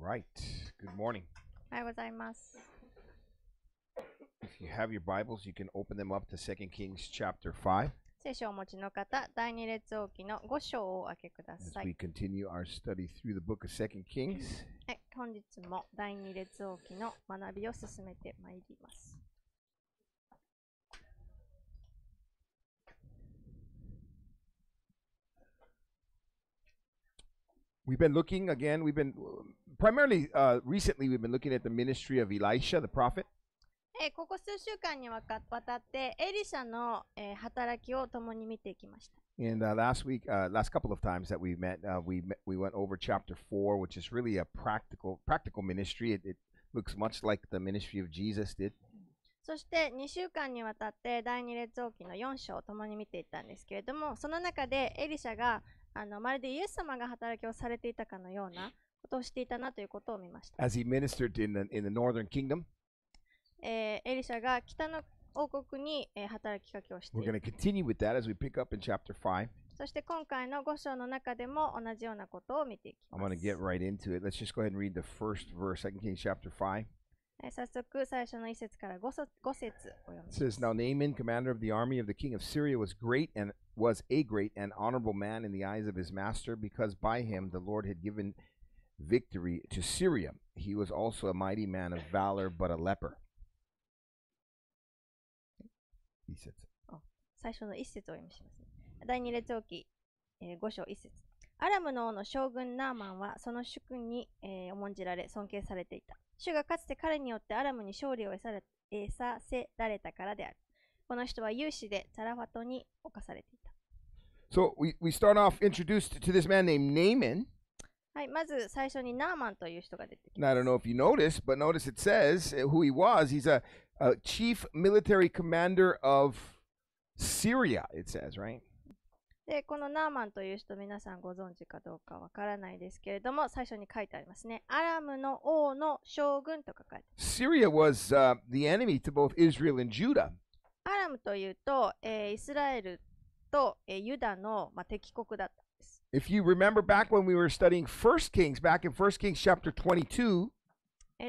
Right. Good morning. If you have your Bibles, you can open them up to 2 Kings chapter 5. As We continue our study through the book of 2 Kings, はい本日も第二列王記の学びを進めてまいります。Eh, We've been looking again. We've been primarily uh, recently. We've been looking at the ministry of Elisha, the prophet. えー、ここ数週間にわたってエリシャの、えー、働きを共に見てきました。And uh, last week, uh, last couple of times that we met, uh, we met, we went over chapter four, which is really a practical practical ministry. It, it looks much like the ministry of Jesus did. そしてあのまるでイエス様が働きをされていたかのようなことをしていたなということを見ました。As he ministered in the, in the northern kingdom, えー、エリシャが北の王国に、えー、働きかけをしてい We're going to continue with that as we pick up in chapter 5. そして今回の5章の中でも同じようなことを見ていきます。I'm going to get right into it. Let's just go ahead and read the first verse, 2 Kings chapter 5. Says Now Naaman, commander of the army of the king of Syria, was great and was a great and honorable man in the eyes of his master, because by him the Lord had given victory to Syria. He was also a mighty man of valor, but a leper. He says, 最初の一節をお読みします。第二列王記、えー、5章一節アラムの王の将軍ナーマンはその主君に、えー、重んじられ尊敬されていた。主がかつて彼によってアラムに勝利を得され得させられたからである。この人は勇士でサラファトに侵されていた。So we, we start off introduced to this man named Naaman. はい、まず最初にナーマンという人が出てきます。I don't know if you notice, but notice it says who he was. He's a, a chief military commander of Syria, it says, right? で、このナーマンという人、皆さんご存知かどうかわからないですけれども、最初に書いてありますね。アラムの王の将軍と書かれてます。Syria was、uh, the enemy to both Israel and Judah. アラムというと、えー、イスラエルと、えー、ユダの、まあ、敵国だったんです。If you remember back when we were studying 1 Kings, back in 1 Kings chapter 22,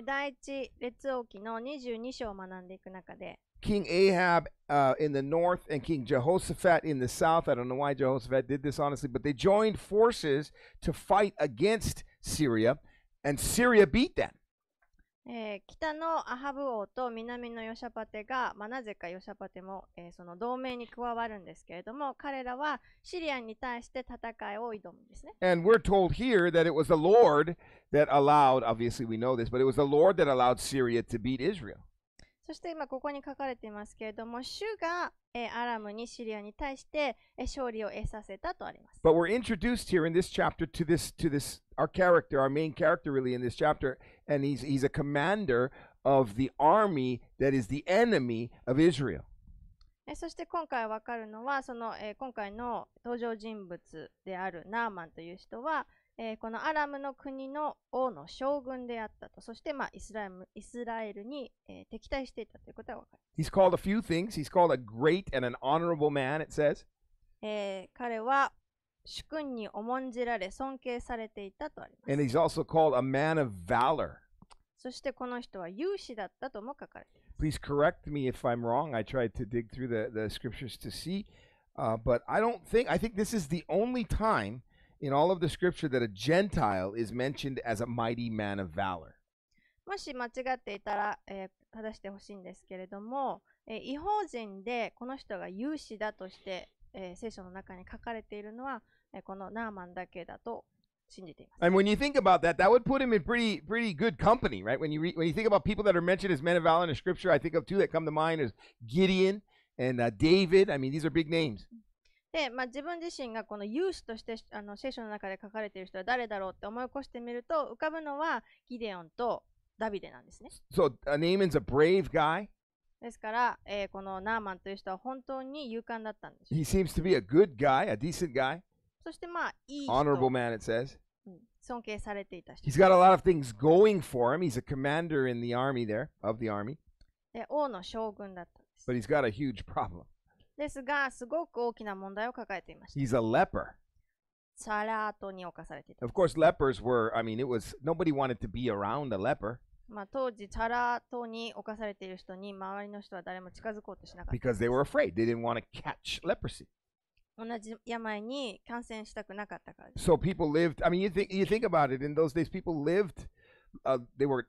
第一列王記の22章を学んでいく中で、King Ahab uh, in the north and King Jehoshaphat in the south. I don't know why Jehoshaphat did this, honestly, but they joined forces to fight against Syria, and Syria beat them. えー、北のアハブ王と南のヨシャパテが、まあ、なぜかヨシャパテも、えー、その同盟に加わるんですけれども、彼らはシリアに対して戦いを挑むんですね。And we're told here that it was the Lord that allowed, obviously we know this, but it was the Lord that allowed Syria to beat Israel. そして今ここに書かれていますけれども、主が、えー、アラムにシリアに対して、えー、勝利を得させたとあります。But we're introduced here in this chapter to this, to this, our character, our main character really in this chapter, and he's, he's a commander of the army that is the enemy of Israel. そして今回わかるのは、その、えー、今回の登場人物であるナーマンという人は、えー、このアラムの国の王の将軍であったと、そして、まあ、イスラエルイスラエルに、えー、敵対していたということが分かり He's called a great and an honorable man, it says. えー、彼は主君に重んじられ、尊敬されていたとあります。And he's also called a man of valor. そしてこの人は勇士だったとも書かれています。Please correct me if I'm wrong. I tried to dig through the, the scriptures to see, uh, but I don't think, I think this is the only time in all of the scripture that a Gentile is mentioned as a mighty man of valor. But when you think about that, that would put him in pretty, pretty good company, right? When you, re- when you think about people that are mentioned as men of valor in the scripture, I think of two that come to mind as Gideon and uh, David. I mean, these are big names. で、まあ、自分自身がこの勇士としてあの聖書の中で書かれている人は誰だろうって思い起こしてみると浮かぶのはギデオンとダビデなんですね。So, Naaman's a brave guy. ですから、えー、このナーマンという人は本当に勇敢だったんです。He seems to be a good guy, a decent guy. そしてまあ、いい人。Honorable man, it says. 尊敬されていた人。He's got a lot of things going for him. He's a commander in the army there, of the army. で、王の将軍だったんです。But he's got a huge problem. ですが、すごく大きな問題を抱えていました。He's a leper. サラートに侵されていた。Of course, lepers were, I mean, it was, nobody wanted to be around a leper. まあ、当時、チャラ島に侵されている人に周りの人は誰も近づこうとしなかった。Because they were afraid. They didn't want to catch leprosy. 同じ病に感染したくなかったから。So people lived, I mean, you think, you think about it, in those days people lived, uh, they were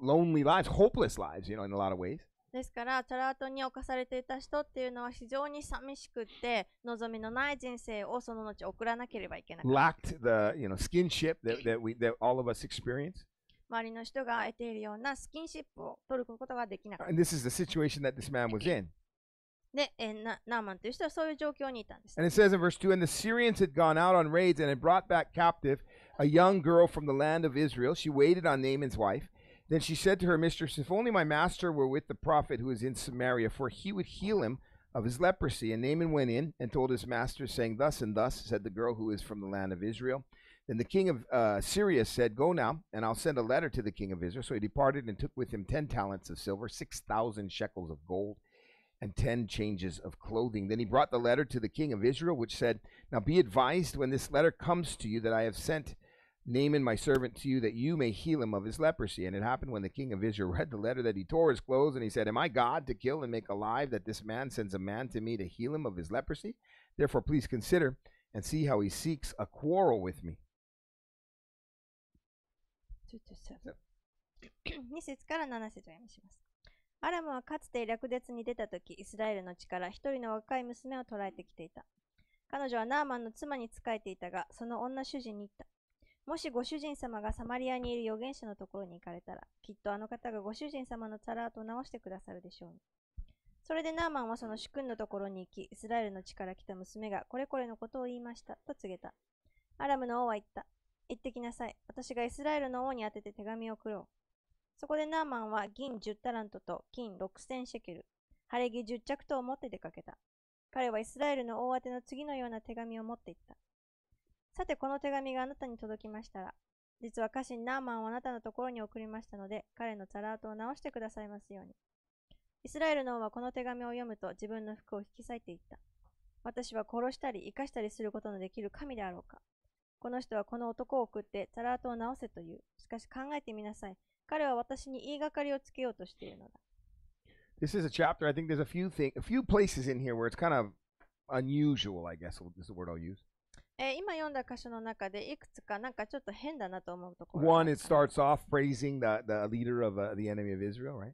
lonely lives, hopeless lives, you know, in a lot of ways. ですからチャラートに侵されていた人っていうのは非常に寂しくて望みのない人生をその後送らなければいけない。Lacked the you know, skinship that, that, we, that all of us experience. 周りの人が得ているようなスキンシップを取ることができなかった。And this is the situation that this man was in. で、えー、ナナーマンという人はそういう状況にいたんです。And it says in verse 2: And the Syrians had gone out on raids and had brought back captive a young girl from the land of Israel. She waited on Naaman's wife. Then she said to her mistress, If only my master were with the prophet who is in Samaria, for he would heal him of his leprosy. And Naaman went in and told his master, saying, Thus and thus said the girl who is from the land of Israel. Then the king of uh, Syria said, Go now, and I'll send a letter to the king of Israel. So he departed and took with him ten talents of silver, six thousand shekels of gold, and ten changes of clothing. Then he brought the letter to the king of Israel, which said, Now be advised when this letter comes to you that I have sent Naaman, my servant, to you that you may heal him of his leprosy. And it happened when the king of Israel read the letter that he tore his clothes and he said, Am I God to kill and make alive that this man sends a man to me to heal him of his leprosy? Therefore, please consider and see how he seeks a quarrel with me.2 節から7節を読みします。アラムはかつて略奪に出た時、イスラエルの地から一人の若い娘を捕らえてきていた。彼女はナーマンの妻に仕えていたが、その女主人に言った。もしご主人様がサマリアにいる預言者のところに行かれたら、きっとあの方がご主人様のラトを直してくださるでしょう、それでナーマンはその主君のところに行き、イスラエルの地から来た娘がこれこれのことを言いました、と告げた。アラムの王は言った。行ってきなさい。私がイスラエルの王に宛てて手紙を送ろう。そこでナーマンは銀10タラントと金6000シェケル、晴れ着10着とを持って出かけた。彼はイスラエルの王宛ての次のような手紙を持って行った。さて、この手紙があなたに届きましたら、実は家臣ナーマンをあなたのところに送りましたので、彼のザラートを直してくださいますように。イスラエルの王はこの手紙を読むと自分の服を引き裂いていった。私は殺したり生かしたりすることのできる神であろうか。この人はこの男を送ってザラートを直せという。しかし考えてみなさい。彼は私に言いがかりをつけようとしているのだ。This is a chapter, I think there's a few, thing, a few places in here where it's kind of unusual, I guess is the word I'll use. えー、今つか One, it starts off praising the, the leader of、uh, the enemy of Israel, right?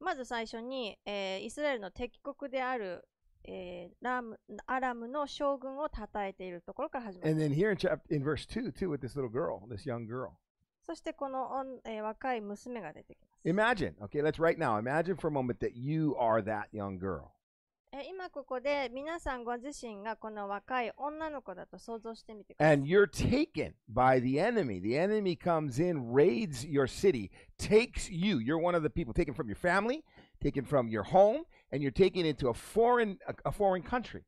まず最初に、えー、イスラエルの敵国である、えー、ラムアラムの将軍を称えているところから始まります。And then here in, chapter, in verse 2, too, with this little girl, this young girl. そしてこの、えー、若い娘が出てきます。Imagine, okay, let's right now, imagine for a moment that you are that young girl. え今ここで皆さんご自身がこの若い女の子だと想像してみてください。And you're taken by the enemy. The enemy comes in, raids your city, takes you. You're one of the people taken from your family, taken from your home, and you're taken into a foreign, a foreign country.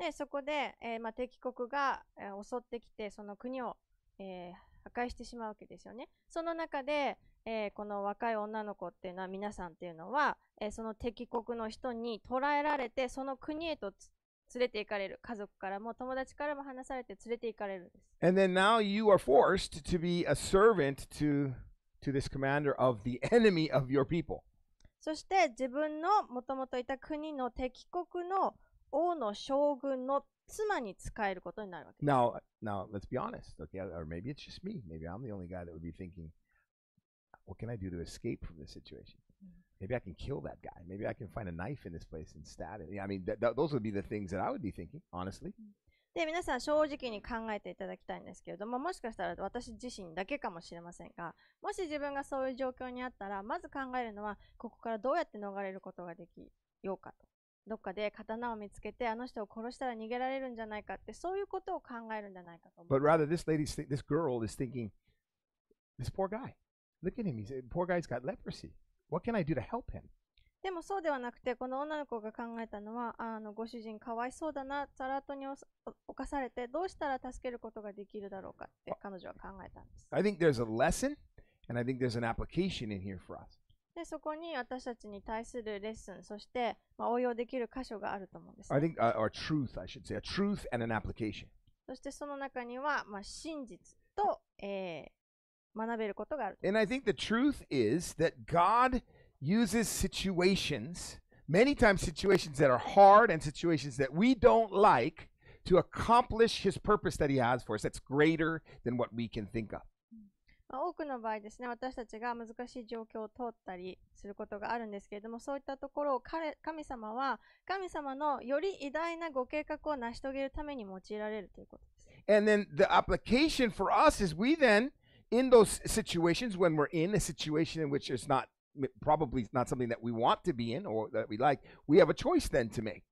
でそこで、えーまあ、敵国が、えー、襲ってきてその国を、えー、破壊してしまうわけですよね。その中で、えー、この若い女の子っていうのは皆さんっていうのは、えー、その敵国の人に捕らえられてその国へと連れて行かれる家族からも友達からも離されて連れて行かれるんです。t o t h i s commander of the enemy of your people. そして自分のもともといた国の敵国の王の将軍の妻に使えることになるわけです。Now, now let's be honest, okay? Or maybe it's just me. Maybe I'm the only guy that would be thinking what can I do to escape from this situation? Maybe I can kill that guy. Maybe I can find a knife in this place and stab it. I mean, th- th- those would be the things that I would be thinking, honestly. で皆さん正直に考えていただきたいんですけれどももしかしたら私自身だけかもしれませんがもし自分がそういう状況にあったらまず考えるのはここからどうやって逃れることができようかとどっかで刀を見つけてあの人を殺したら逃げられるんじゃないかってそういうことを考えるんじゃないかと思う。But rather this lady, this girl is thinking, this poor guy. Look at him. He's, poor guy's got leprosy. What can I do to help him? でもそうではなくて、この女の子が考えたのは、あのご主人かわいそうだな、ザラートに侵されて、どうしたら助けることができるだろうかって彼女は考えたんです。I think there's a lesson and I think there's an application in here for us. で、そこに私たちに対するレッスン、そして、まあ、応用できる箇所があると思うんです、ね。I think, or truth, I should say, a truth and an application. そしてその中には、まあ、真実と、えー学べることがある。And I think the truth is that God uses situations, many times situations that are hard and situations that we don't like, to accomplish His purpose that He has for us. That's greater than what we can think of. 多くの場合ですね、私たちが難しい状況を通ったりすることがあるんですけれども、そういったところを彼神様は、神様のより偉大なご計画を成し遂げるために用いられるということです。And then the application for us is we then in those situations when we're in a situation in which it's not probably not something that we want to be in or that we like, we have a choice then to make.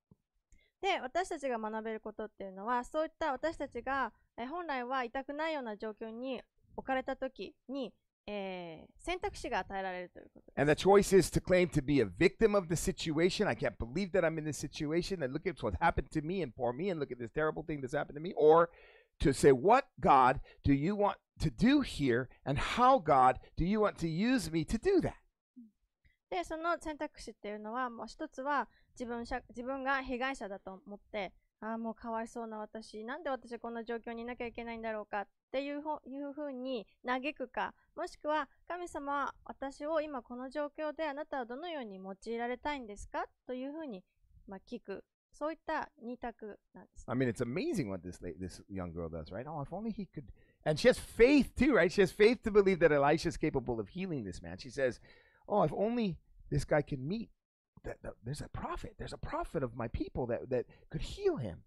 で私たちが学べることっていうのはそういった私たちが本来はいたくないような状況に置かれた時に、えー、選択肢が与えられるということです。And the choice is to claim to be a victim of the situation. I can't believe that I'm in this situation. And look at what happened to me and poor me. And look at this terrible thing that's happened to me. Or to say, What, God, do you want to do here? And how, God, do you want to use me to do that? で、その選択肢っていうのは、もう一つは自分しゃ自分が被害者だと思って、ああ、もうかわいそうな私、なんで私はこんな状況にいなきゃいけないんだろうかっていうふいうふうに嘆くか、もしくは、神様、私を今この状況であなたはどのように用いられたいんですかというふうに、まあ、聞くそういった二択なんです。I mean, it's amazing what this, late, this young girl does, right? Oh, if only he could. And she has faith too, right? She has faith to believe that Elisha is capable of healing this man. She says, Oh, if only this guy can meet. That, that, there's a prophet. There's a prophet of my people that, that could heal him.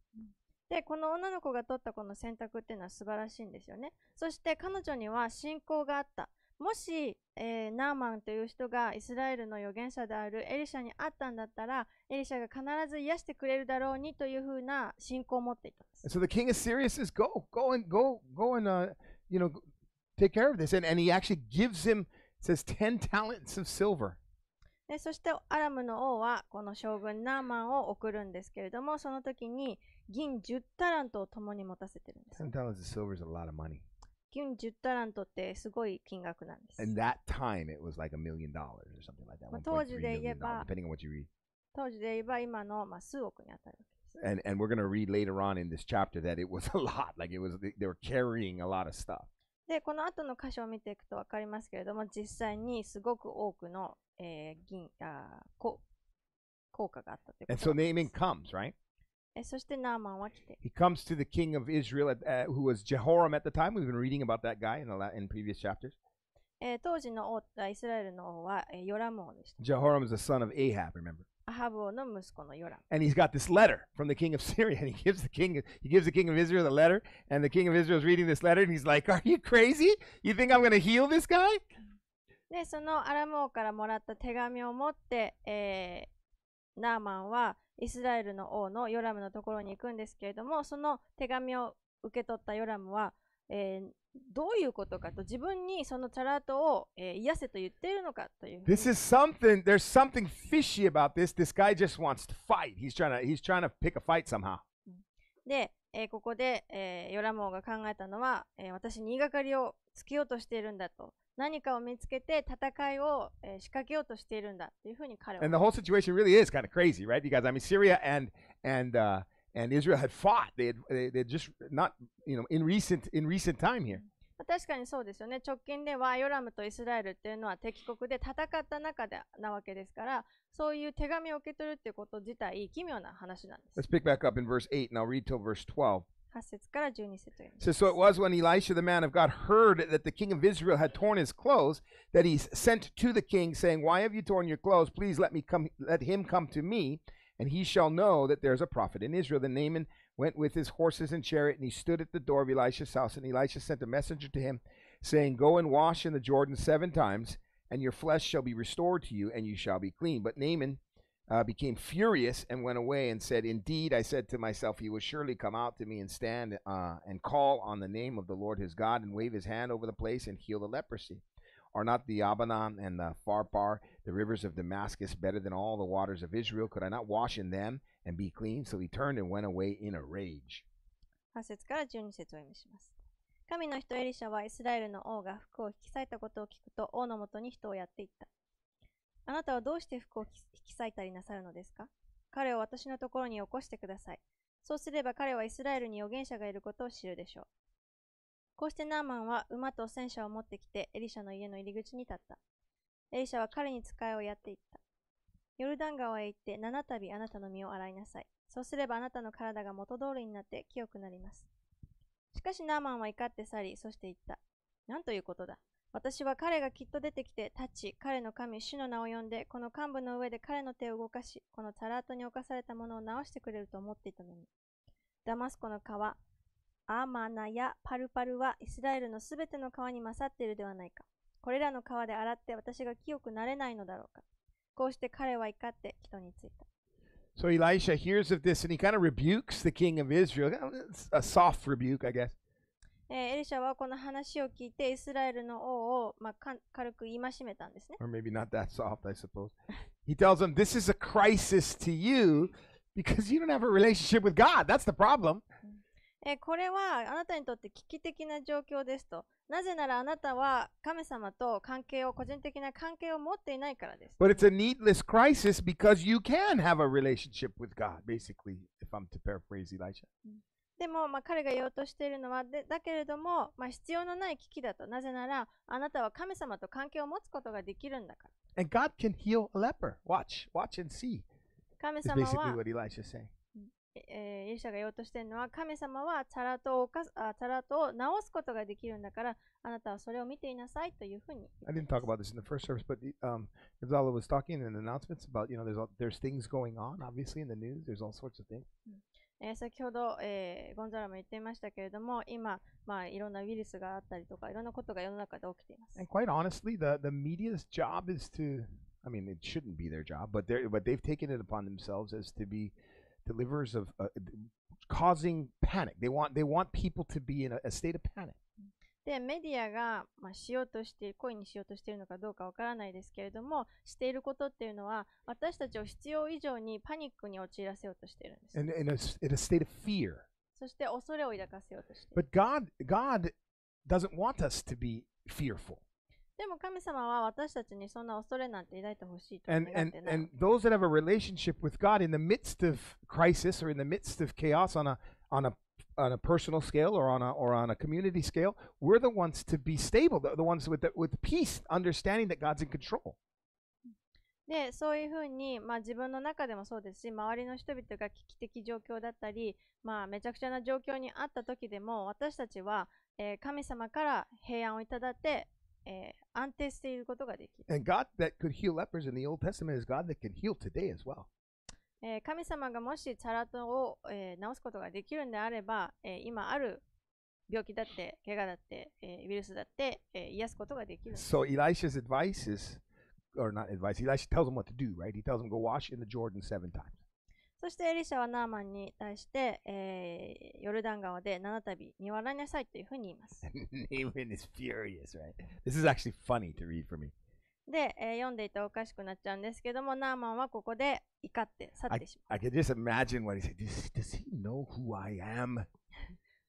でこの女の子が取ったこの選択っていうのは素晴らしいんですよね。そして彼女には信仰があった。もし、えー、ナーマンという人がイスラエルの預言者であるエリシャに会ったんだったら、エリシャが必ず癒してくれるだろうにというふうな信仰を持っていたんです。So the king is serious, is go, go and go, go and, uh, you know, take care of this. And, and he actually gives him, says, 10 talents of silver. でそしてアラムの王はこの将軍ナーマンを送るんですけれども、その時に銀10タラントを共に持たせてるんです。10 talents of silver is a lot of money. 急に10タラントってすごい金額なんです。And that time it was like a million dollars or something like that. まあ当時で言えば depending on what you read. 当時で言えば今のまあ数億に当たるわけです。And, and we're going to read later on in this chapter that it was a lot. Like it was, they were carrying a lot of stuff. で、この後の箇所を見ていくと分かりますけれども、実際にすごく多くの、えー、銀あこ効果があったということです。And so naming comes, right? He comes to the king of Israel, at, uh, who was Jehoram at the time. We've been reading about that guy in, the, in previous chapters. Eh, eh, Jehoram is the son of Ahab, remember? And he he's got this letter from the king of Syria, and he gives the king, he gives the king of Israel the letter, and the king of Israel is reading this letter, and he's like, "Are you crazy? You think I'm going to heal this guy?" で、そのアラム王からもらった手紙を持って、えーナーマンはイスラエルの王のヨラムのところに行くんですけれどもその手紙を受け取ったヨラムは、えー、どういうことかと自分にそのチャラートを、えー、癒せと言っているのかという。This is something, there's something fishy about this. This guy just wants to fight. He's trying to, he's trying to pick a fight somehow. で、えー、ここで、えー、ヨラム王が考えたのは、えー、私に言いがかりをつけようとしているんだと。何かを見つけて戦いを仕掛けようとしているんだというふうに彼は。And the whole situation really is kind of crazy, right? Because I mean, Syria and and、uh, and Israel had fought. They had, they they just not you know in recent in recent time here. 確かにそうですよね。直近ではヨラムとイスラエルっていうのは敵国で戦った中でなわけですから、そういう手紙を受け取るっていうこと自体奇妙な話なんです。Let's pick back up in verse 8 and I'll read till verse 12. So, so it was when Elisha, the man of God, heard that the king of Israel had torn his clothes, that he sent to the king, saying, Why have you torn your clothes? Please let me come let him come to me, and he shall know that there is a prophet in Israel. Then Naaman went with his horses and chariot, and he stood at the door of Elisha's house, and Elisha sent a messenger to him, saying, Go and wash in the Jordan seven times, and your flesh shall be restored to you, and you shall be clean. But Naaman uh, became furious and went away and said, Indeed, I said to myself, He will surely come out to me and stand uh, and call on the name of the Lord his God and wave his hand over the place and heal the leprosy. Are not the Abanon and the Pharpar, the rivers of Damascus, better than all the waters of Israel? Could I not wash in them and be clean? So he turned and went away in a rage. 8節から12節を読みします。神の人エリシャはイスラエルの王が服を引き裂いたことを聞くと王のもとに人をやっていった。あなたはどうして服を引き裂いたりなさるのですか彼を私のところに起こしてください。そうすれば彼はイスラエルに預言者がいることを知るでしょう。こうしてナーマンは馬と戦車を持ってきてエリシャの家の入り口に立った。エリシャは彼に使いをやっていった。ヨルダン川へ行って七度あなたの身を洗いなさい。そうすればあなたの体が元通りになって清くなります。しかしナーマンは怒って去り、そして言った。なんということだ。私は彼がきっと出てきて、立ち、彼の神、主の名を呼んで、この幹部の上で彼の手を動かし、このタラートに侵されたものを直してくれると思っていたのに。ダマスコの川、アーマナやパルパルはイスラエルのすべての川に勝っているではないか。これらの川で洗って私が清くなれないのだろうか。こうして彼は怒って人についた。So Elisha hears of this and he kind of rebukes the king of Israel. A soft rebuke, I guess. えー、エリシャはこの話を聞いてイスラエルの王を、まあ、か軽く戒めたんですね。Or maybe not that soft, I suppose. He tells him, This is a crisis to you because you don't have a relationship with God. That's the problem. えー、これはあなたにとって危機的な状況ですと。なぜならあなたは神様と関係を個人的な関係を持っていないからです。But it's a needless crisis because you can have a relationship with God, basically, if I'm to paraphrase Elisha. うでも、まあ、彼が言おうとしているのはでだけれども、まあ、必要のない危機だとなぜならあなたは神様と関係を持つことができるんだから And God can heal a leper. Watch, watch and see. 神 It's basically what Elisha is saying. えー、エリシャが言おうとしているのは神様はチャラトを犯あチャラトを治すことができるんだからあなたはそれを見ていなさいというふうに I didn't talk about this in the first service, but um, Gonzalo was talking in announcements about, you know, there's, all, there's things going on, obviously, in the news. There's all sorts of things. え先ほど、えー、ゴンザラも言っていましたけれども、今、まあ、いろんなウイルスがあったりとか、いろんなことが世の中で起きています。And quite honestly, the, the media's job is to, I mean, it shouldn't be their job, but, but they've taken it upon themselves as to be deliverers of uh, causing panic. They want, they want people to be in a, a state of panic. で、メディアが、まあ、しようとしている、声にしようとしているのかどうかわからないですけれども、していることっていうのは、私たちを必要以上にパニックに陥らせようとしているんです。And in a, in a state of fear. そして恐れを抱かせようとしている。But God, God doesn't want us to be fearful. でも神様は私たちにそんな恐れなんて抱いてほしいと願ってない。And, and, and those that have a relationship with God in the midst of crisis or in the midst of chaos on a, on a on a personal scale or on a or on a community scale, we're the ones to be stable, the, the ones with the, with peace, understanding that God's in control. でそういうふうに、まあ、自分の中でもそうですし周りの人々が危機的状況だったり、まあ、めちゃくちゃな状況にあった時でも私たちは、えー、神様から平安をいただいて、えー、安定していることができる。And God that could heal lepers in the Old Testament is God that can heal today as well. え神様がもしチャラトを、え治すことができるんであれば、え今ある病気だって、怪我だって、えウイルスだって、え癒すことができる。So Elisha's advice is, or not advice, Elisha tells him what to do, right? He tells him go wash in the Jordan seven times. そしてエリシャはナーマンに対して、えー、ヨルダン川で7度に笑いなさいというふうに言います。Naaman is furious, right? This is actually funny to read for me. で、えー、読んでいておかしくなっちゃうんですけども、ナーマンはここで怒って去ってしまう。I, I can just imagine what he said. Does, does he know who I am?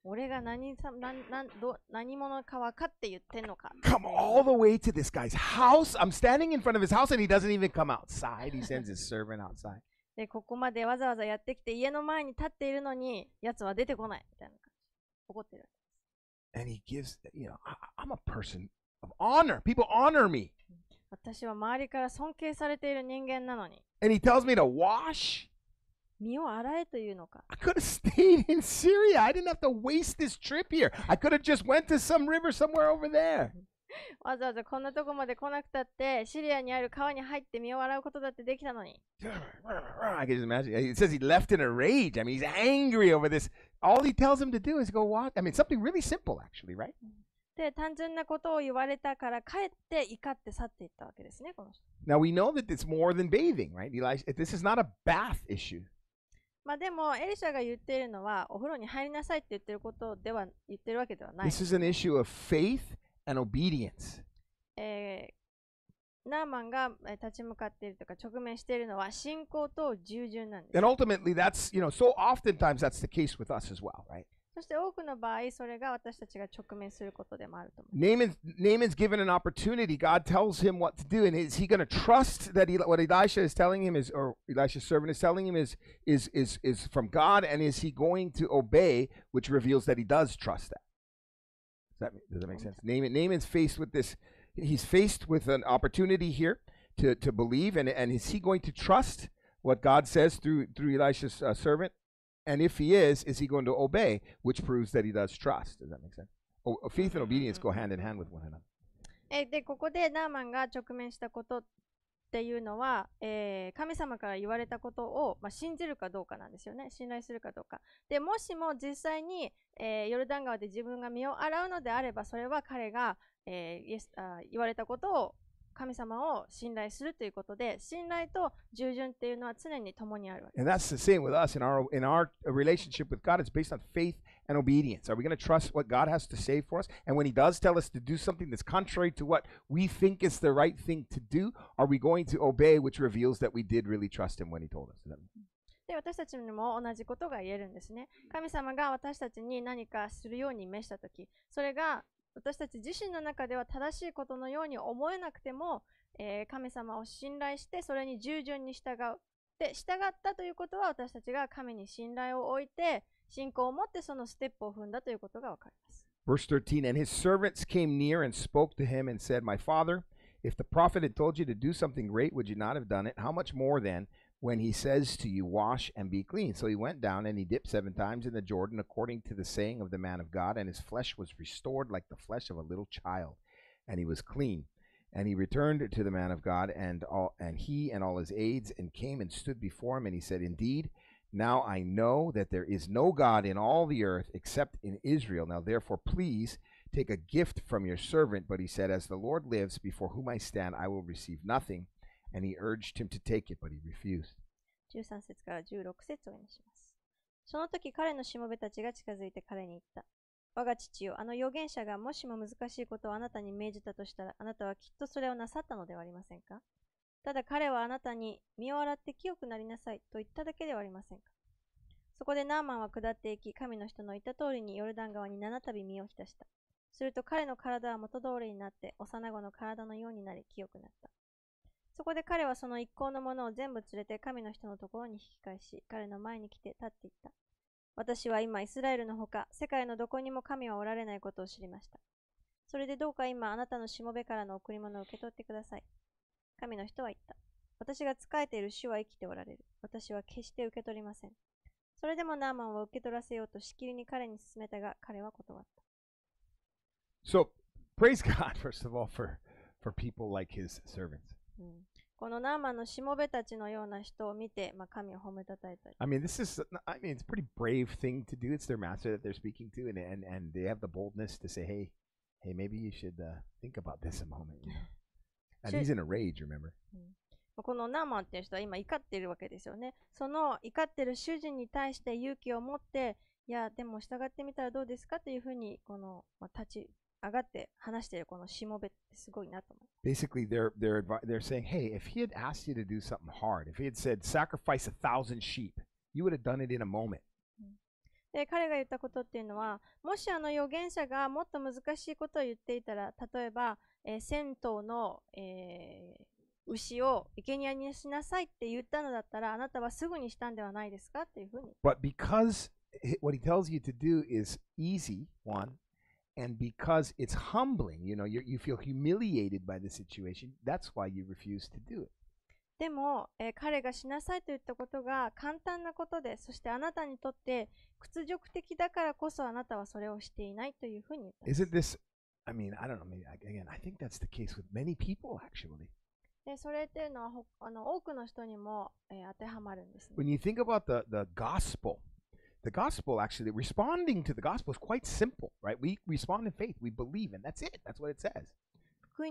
俺が何さ何何ど何者か分かって言ってんのか。Come all the way to this guy's house. I'm standing in front of his house and he doesn't even come outside. He sends his servant outside. で、ここまでわざわざやってきて家の前に立っているのに、やつは出てこないみたいな感じ。怒ってる。And he gives, you know, I, I'm a person of honor. People honor me. 私は周りから尊敬されている人間なのに。And he tells me to wash? 身を洗えというのか。I could have stayed in Syria. I didn't have to waste this trip here. I could have just went to some river somewhere over there. わざわざこんなとこまで来なくたって、シリアにある川に入って身を洗うことだってできたのに。I can just imagine. It says he left in a rage. I mean, he's angry over this. All he tells him to do is go watch. I mean, something really simple, actually, right? で、単純なことを言われたから、帰って怒って去っていったわけですね、この人。Now we know that it's more than bathing, right? Elijah, this is not a bath issue. まあでも、エリシャが言っているのは、お風呂に入りなさいって言ってることでは、言ってるわけではない。This is an issue of faith and obedience. えー、ナーマンが立ち向かっているとか、直面しているのは、信仰と従順なんです。And ultimately, that's, you know, so oftentimes that's the case with us as well, right? そして多くの場合、それが私たちが直面することでもあると思います。Naaman's, Naaman's given an opportunity. God tells him what to do, and is he going to trust that he, what Elisha is telling him is, or Elisha's servant is telling him is, is, is, is from God, and is he going to obey, which reveals that he does trust that. Does that, does that make sense? Naaman, Naaman's faced with this. He's faced with an opportunity here to, to believe, and, and is he going to trust what God says through, through Elisha's uh, servant? And if he is, is he going to obey? Which proves that he does trust. Does that make sense? Oh, faith and obedience go hand in hand with one another. えでここでナーマンが直面したことっていうのは、えー、神様から言われたことを、まあ、信じるかどうかなんですよね信頼するかどうかでもしも実際に、えー、ヨルダン川で自分が身を洗うのであればそれは彼が、えー、イエスあ言われたことを神様を信頼するということで、信頼と従順っていうのは常に共にあるわけ And です。that's the same with us in our, in our relationship with God. It's based on faith and obedience. Are we going to trust what God has to say for us? And when He does tell us to do something that's contrary to what we think is the right thing to do, are we going to obey, which reveals that we did really trust Him when He told us? で私たちにも同じことが言えるんですね。神様が私たちに何かするように召したとき、それが私たち自身の中では正しいことのように思えなくても、えー、神様を信頼してそれに従順に従う。で従ったということは私たちが神に信頼を置いて信仰を持ってそのステップを踏んだということがわかります。Verse 13 And his servants came near and spoke to him and said, My father, if the prophet had told you to do something great, would you not have done it? How much more then? when he says to you, Wash and be clean. So he went down and he dipped seven times in the Jordan, according to the saying of the man of God, and his flesh was restored like the flesh of a little child, and he was clean. And he returned to the man of God, and all and he and all his aides, and came and stood before him, and he said, Indeed, now I know that there is no God in all the earth except in Israel. Now therefore, please take a gift from your servant. But he said, As the Lord lives, before whom I stand, I will receive nothing. And he urged him to take it, but he refused. 13節から16節を読みします。その時彼のしもべたちが近づいて彼に言った。我が父よ、あの預言者がもしも難しいことをあなたに命じたとしたら、あなたはきっとそれをなさったのではありませんかただ彼はあなたに身を洗って清くなりなさいと言っただけではありませんかそこでナーマンは下っていき、神の人の言った通りにヨルダン川に七度身を浸した。すると彼の体は元通りになって、幼子の体のようになり清くなった。そこで彼はその一行のものを全部連れて神の人のところに引き返し、彼の前に来て立っていった。私は今、イスラエルのほか、世界のどこにも神はおられないことを知りました。それでどうか今、あなたのしもべからの贈り物を受け取ってください。神の人は言った。私が仕えている主は生きておられる。私は決して受け取りません。それでもナーマンは受け取らせようとしきりに彼に勧めたが、彼は断った。So, praise God, first of all, for, for people like his servants. このナーマンのしもべたちのような人を見て、まあ、神を褒めたたえたり。I mean, this is, I mean, it's a pretty brave thing to do. It's their master that they're speaking to, and, and, and they have the boldness to say, hey, hey, maybe you should uh, think about this a moment. You know? And he's in a rage, remember? このナーマンっていう人は今怒ってるわけですよね。その怒ってる主人に対して勇気を持って、いや、でも従ってみたらどうですかというふうに、この、まあ、立ち上がって話しているこのしもべってすごいなと思う。basically they're they're they're saying, hey, if he had asked you to do something hard, if he had said sacrifice a thousand sheep, you would have done it in a moment. で彼が言ったことっていうのはもしあの預言者がもっと難しいことを言っていたら例えば、えー、銭湯の、えー、牛を生贄にしなさいって言ったのだったらあなたはすぐにしたんではないですかっていうふうに。But because what he tells you to do is easy, one, and because it's humbling, you know, you feel humiliated by the situation, that's why you refuse to do it. でも、えー、彼がしなさいと言ったことが簡単なことで、そしてあなたにとって屈辱的だからこそあなたはそれをしていないというふうに言ったんです。Isn't this, I mean, I don't know, maybe, again, I think that's the case with many people actually. でそれっていうのはあの多くの人にも、えー、当てはまるんです、ね。When you think about the, the gospel, the gospel actually responding to the gospel is quite simple, right? We respond in faith, we believe, and that's it. That's what it says. But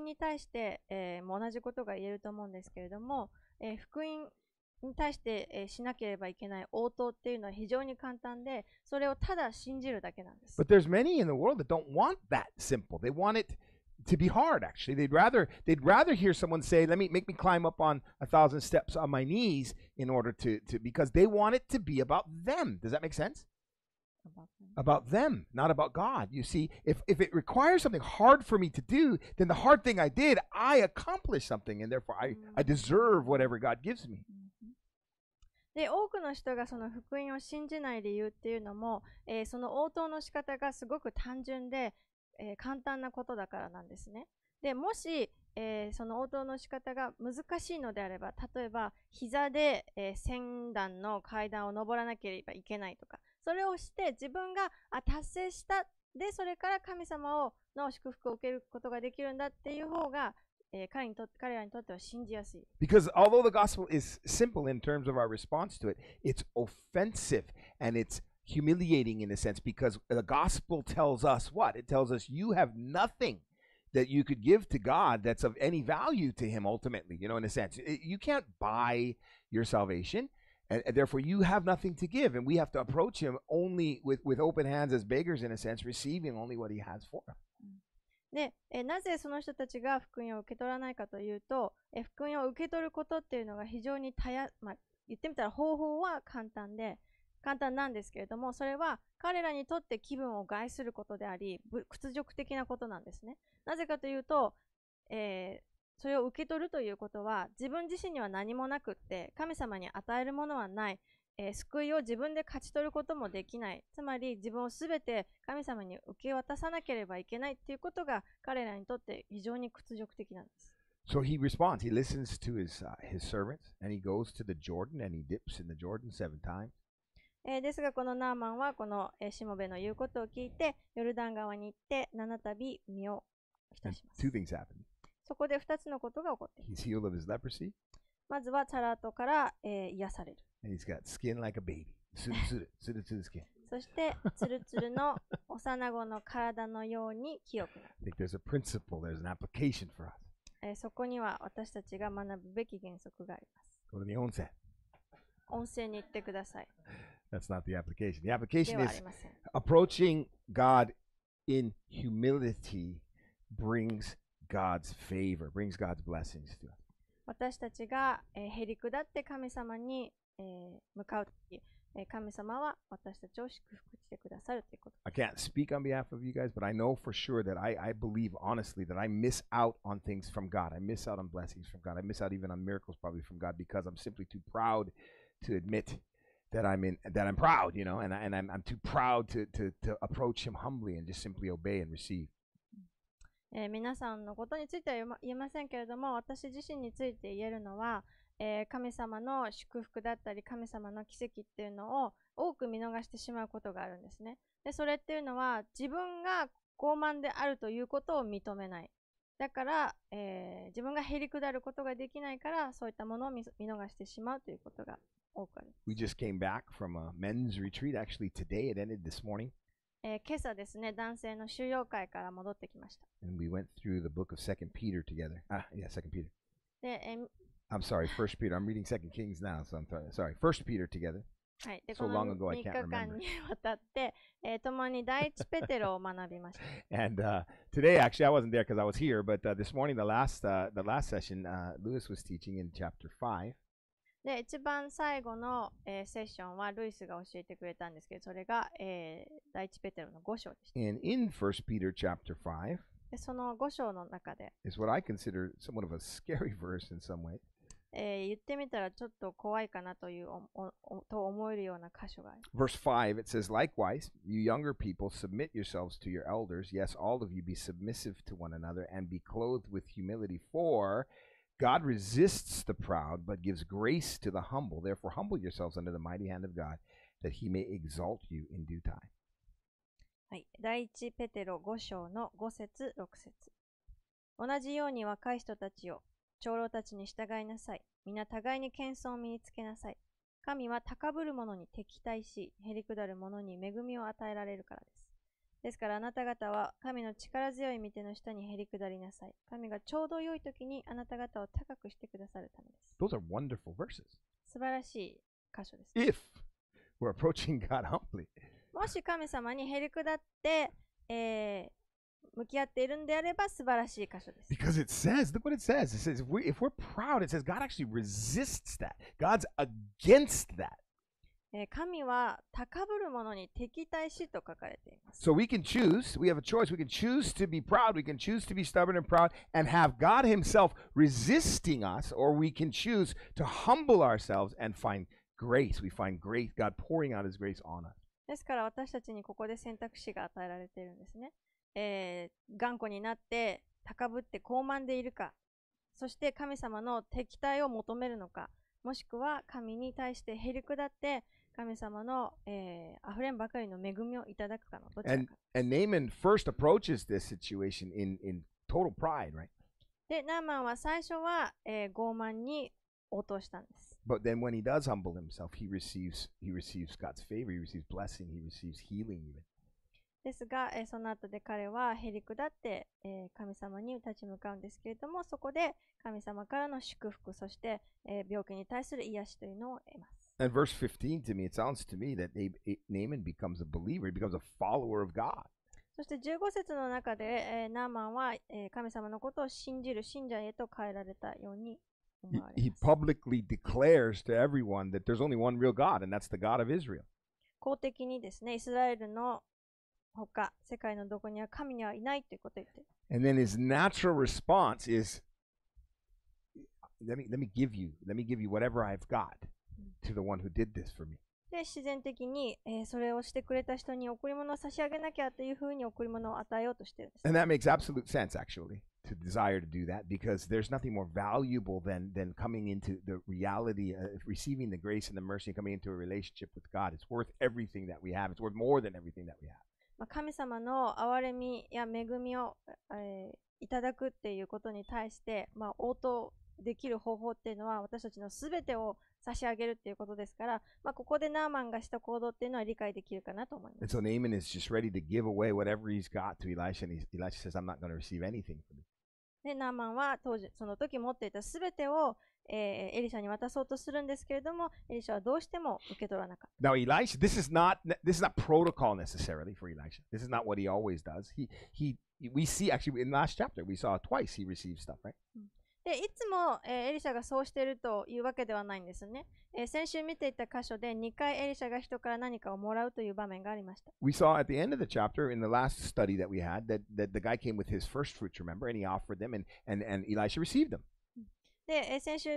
there's many in the world that don't want that simple. They want it to be hard actually they'd rather they'd rather hear someone say let me make me climb up on a thousand steps on my knees in order to to because they want it to be about them does that make sense about them. about them not about god you see if if it requires something hard for me to do then the hard thing i did i accomplished something and therefore i i mm-hmm. deserve whatever god gives me mm-hmm. で多くの人がその福音を信じない理由っていうのも、えー、その応答の仕方がすごく単純でえー、簡単なことだからなんですね。でもし、えー、その応答の仕方が難しいのであれば例えば膝で、えー、1段の階段を上らなければいけないとかそれをして自分があ達成したでそれから神様をの祝福を受けることができるんだっていう方が、えー、彼にと彼らにとっては信じやすい。Because although the gospel is simple in terms of our response to it, it's offensive and it's humiliating in a sense because the gospel tells us what? It tells us you have nothing that you could give to God that's of any value to Him ultimately, you know, in a sense. You can't buy your salvation. And therefore, you have nothing to give, and we have to approach him only with, with open hands as beggars, in a sense, receiving only what he has for mm. でえなぜその人たちが福音を受け取らないかというとえ福音を受け取ることっていうのが非常にたや、まあ、言ってみたら方法は簡単で簡単なんですけれども、それは彼らにとって気分を害することであり、屈辱的なことなんですね。なぜかというと、えー、それを受け取るということは、自分自身には何もなくって、神様に与えるものはない、えー、救いを自分で勝ち取ることもできない、つまり自分をすべて神様に受け渡さなければいけないということが彼らにとって非常に屈辱的なんです。So he responds. He listens to his, uh, his servants and he goes to the Jordan and he dips in the Jordan seven times. えー、ですが、このナーマンはこの、えー、しもべの言うことを聞いて、ヨルダン川に行って、七度身を浸します。Two things happen. そこで2つのことが起こっています。He's healed of his leprosy. まずはチャラートから、えー、癒される。And he's got skin like a baby. ルル、ルル skin. そして、ツルツルの幼子の体のように記憶。I think there's a principle, there's an application for us. えー、そこには私たちが学ぶべき原則があります。Go t 温泉。温泉に行ってください。That's not the application. The application is approaching God in humility brings God's favor, brings God's blessings to us. 私たちが、えー、へりくだって神様に、えー、向かうとき、えー、神様は私たちを祝福してくださるということ。I can't speak on behalf of you guys, but I know for sure that I, I believe honestly that I miss out on things from God. I miss out on blessings from God. I miss out even on miracles probably from God because I'm simply too proud to admit that I'm in that I'm proud, you know, and I, and I'm, I'm too proud to, to, to approach him humbly and just simply obey and receive. えー、皆さんのことについては言,、ま、言えませんけれども、私自身について言えるのは、えー、神様の祝福だったり、神様の奇跡っていうのを多く見逃してしまうことがあるんですね。でそれっていうのは、自分が傲慢であるということを認めない。だから、えー、自分がへりくだることができないから、そういったものを見見逃してしまうということが We just came back from a men's retreat actually today. It ended this morning. And we went through the book of Second Peter together. Ah, yeah, Second Peter. で、えー I'm sorry, First Peter. I'm reading Second Kings now, so I'm sorry. Sorry, First Peter together. はい、で So この long ago, 3 I 日 can't 間 remember. にわたって、えー共に第一ペテロを学びました。And uh, today, actually, I wasn't there because I was here, but uh, this morning, the last uh, the last session, uh, Lewis was teaching in chapter five. で、一番最後の、えー、セッションはルイスが教えてくれたんですけど、それが、えー、第一ペテロの5章でした。And in 1 Peter chapter 5, でその5章の中で、is what I consider somewhat of a scary verse in some way. えー、言ってみたらちょっと怖いかなというおおと思えるような箇所があります。Verse 5 it says, Likewise, you younger people, submit yourselves to your elders. Yes, all of you be submissive to one another and be clothed with humility, for God resists the proud, but gives grace to the humble. Therefore, humble yourselves under the mighty hand of God, that he may exalt you in due time. はい、第一ペテロ5章の5節6節同じように若い人たちを長老たちに従いなさい。皆互いに謙遜を身につけなさい。神は高ぶる者に敵対し、へりくだる者に恵みを与えられるからです。ですからあなた方は神の力強い御手の下にへり下りなさい。神がちょうど良い時にあなた方を高くしてくださるためです。Those are wonderful verses. 素晴らしい箇所です。If we're approaching God humbly. もし神様にへり下って、えー向き合っているんであれば素晴らしい箇所です。Because it says, look what it says. It says, if we're, if we're proud, it says God actually resists that. God's against that. 神は高ぶる者に敵対しと書かれています。So we can choose, we have a choice. We can choose to be proud, we can choose to be stubborn and proud and have God Himself resisting us, or we can choose to humble ourselves and find grace. We find grace, God pouring out His grace on us. ですから私たちにここで選択肢が与えられているんですね。えー、頑固になって高ぶって傲慢でいるか、そして神様の敵対を求めるのか、もしくは神に対してへり下って神様の、えー、溢れんばかりの恵みをいただくかのどちらか。And, and Naaman first approaches this situation in, in total pride, right? で、ナーマンは最初は、えー、傲慢に応答したんです。But then when he does humble himself, he receives, he receives God's favor, he receives blessing, he receives healing even. ですが、えー、その後で彼はへりくだって、えー、神様に立ち向かうんですけれども、そこで神様からの祝福、そして、えー、病気に対する癒しというのを得ます。And verse 15 to me, it sounds to me that Naaman becomes a believer, he becomes a follower of God. そして15節の中で、えー、ナーマンは、えー、神様のことを信じる信者へと変えられたように思われます。He, he publicly declares to everyone that there's only one real God, and that's the God of Israel. And then his natural response is, let me, let me give you, let me give you whatever I've got to the one who did this for me. で自然的に、えー、それをしてくれた人に贈り物を差し上げなきゃというふうに贈り物を与えようとしてるんです。And that makes absolute sense actually to desire to do that because there's nothing more valuable than than coming into the reality of receiving the grace and the mercy and coming into a relationship with God. It's worth everything that we have. It's worth more than everything that we have. まあ神様の憐れみや恵みを、えー、いただくっていうことに対して、まあ、応答できる方法っていうのは私たちのすべてを差し上げるっていうことですから、まあ、ここでナーマンがした行動っていうのは理解できるかなと思います。so Naaman is just ready to give away whatever he's got to Elisha, and e l i s h a says, I'm not going to receive anything from you. で、ナーマンは当時、その時持っていたすべてを、えーエリシャに渡そうとするんですけれども、エリシャはどうしても受け取らなかった。Now Elisha, this is not this is not protocol necessarily for Elisha. This is not what he always does. He he we see actually in last chapter we saw twice he received stuff, right? うんでいつも、えー、エリシャがそうしているというわけではないんですね、えー、先週見ていた箇所で2回エリシャが人から何かをもらうという場面がありました。We saw at the end of the chapter in the last study that we had that, that the guy came with his first fruits, remember, and he offered them and, and, and Elisha received them. で、えー、先週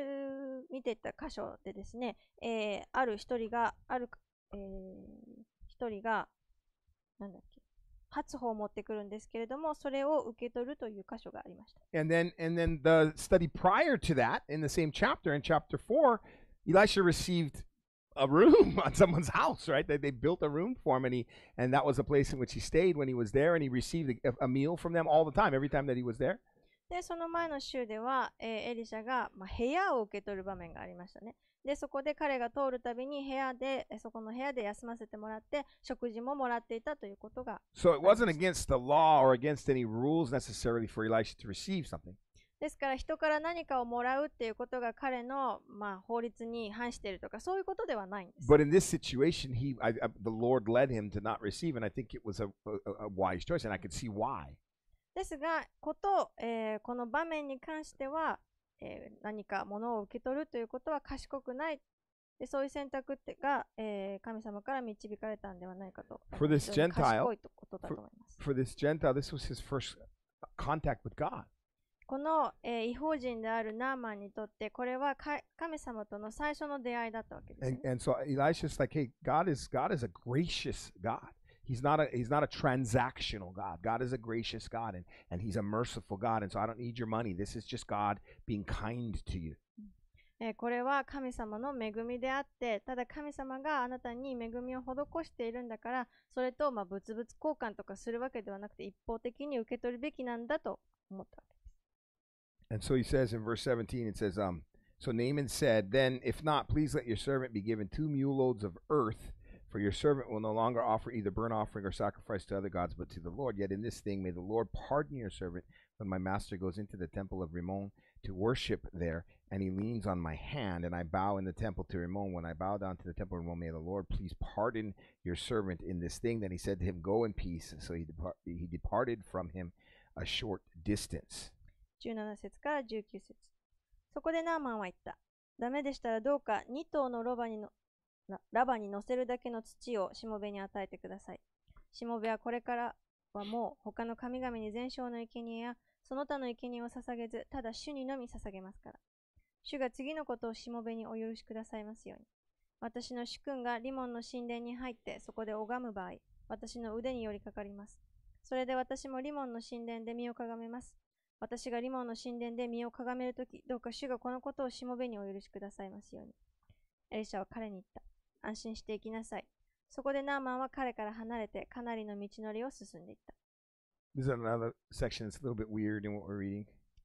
見ていた箇所でですね、えー、ある一人が、ある、えー、一人が、なんだっけ初歩を持ってくるんですけれども、それを受け取るという箇所がありました。And then, and then the study prior to that, in the same chapter, in chapter 4, Elisha received a room on someone's house, right? They, they built a room for him, and, he, and that was a place in which he stayed when he was there, and he received a, a meal from them all the time, every time that he was there. で、その前の週では、えー、エリシャが、まあ、部屋を受け取る場面がありましたね。でそこで彼が通るたびに部屋でそこの部屋で休ませてもらって食事ももらっていたということが。ですから人から何かをもらうっていうことが彼の、まあ、法律に反しているとかそういうことではないです。が、こと、えー、この場面に関しては、えー、何か物を受け取るということは賢くない。でそういう選択ってが、えー、神様から導かれたんではないかと。For this Gentile, for, for this Gentile, this was his first contact with God. この、えー、違法人であるナーマンにとってこれはか神様との最初の出会いだったわけです、ね。And, and so Elisha's like, hey, God is, God is a gracious God. He's not a he's not a transactional God. God is a gracious God and, and he's a merciful God. And so I don't need your money. This is just God being kind to you. えー、これは神様の恵みであって、ただ神様があなたに恵みを施しているんだから、それとまあ物々交換とかするわけではなくて、一方的に受け取るべきなんだと思ったわけです。And so he says in verse 17, it says, um, So Naaman said, Then, if not, please let your servant be given two mule loads of earth for your servant will no longer offer either burnt offering or sacrifice to other gods, but to the Lord. Yet in this thing may the Lord pardon your servant when my master goes into the temple of Rimmon to worship there, and he leans on my hand, and I bow in the temple to Rimmon. When I bow down to the temple of Rimmon, may the Lord please pardon your servant in this thing. Then he said to him, Go in peace. So he, depart- he departed from him a short distance. 17節から19節そこでナーマンは言った。ダメでしたらどうか2頭のロバにのラバに乗せるだけの土をしもべに与えてください。しもべはこれからはもう他の神々に全焼の生贄やその他の生贄を捧げず、ただ主にのみ捧げますから。主が次のことをしもべにお許しくださいますように。私の主君がリモンの神殿に入ってそこで拝む場合、私の腕に寄りかかります。それで私もリモンの神殿で身をかがめます。私がリモンの神殿で身をかがめるとき、どうか主がこのことをしもべにお許しくださいますように。エリシャは彼に言った。安心して行きなさい。そこでナーマンは彼から離れてかなりの道のりを進んでいった。This is another section that's a little bit weird in what we're reading.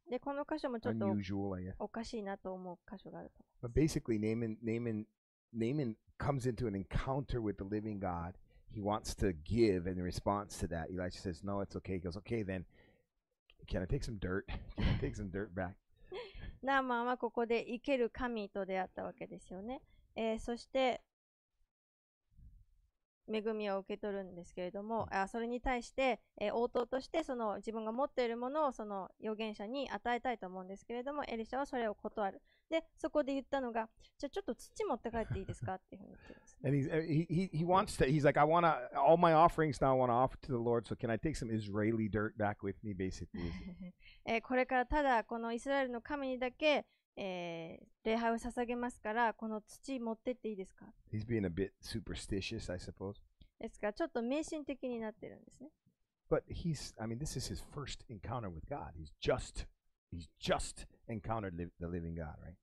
で、この箇所もちょっと Unusual, I guess. おかしいなと思う箇所があると。But basically, Naaman, Naaman, Naaman comes into an encounter with the living God. He wants to give in response to that. Elisha says, No, it's okay. He goes, Okay, then, can I take some dirt? Can I take some dirt back? ナーマンはここで生ける神と出会ったわけですよね。えー、そして、恵みを受け取るんですけれども、あそれに対して、え応答としてその自分が持っているものをその預言者に与えたいと思うんですけれども、エリシャはそれを断る。で、そこで言ったのが、じゃあちょっと土持って帰っていいですか っていうふうに言ってます、ね。And he, he, he wants to, he's like, I want to, all my offerings now I want to offer to the Lord, so can I take some Israeli dirt back with me, basically? えこれからただこのイスラエルの神にだけ、えー、礼拝を捧げますから、この土持ってっていいですか He's being a bit superstitious, I suppose. ですから、ちょっと迷信的になってるんですね。But he's, I mean, this is his first encounter with God. He's just, he's just encountered li the living God, right?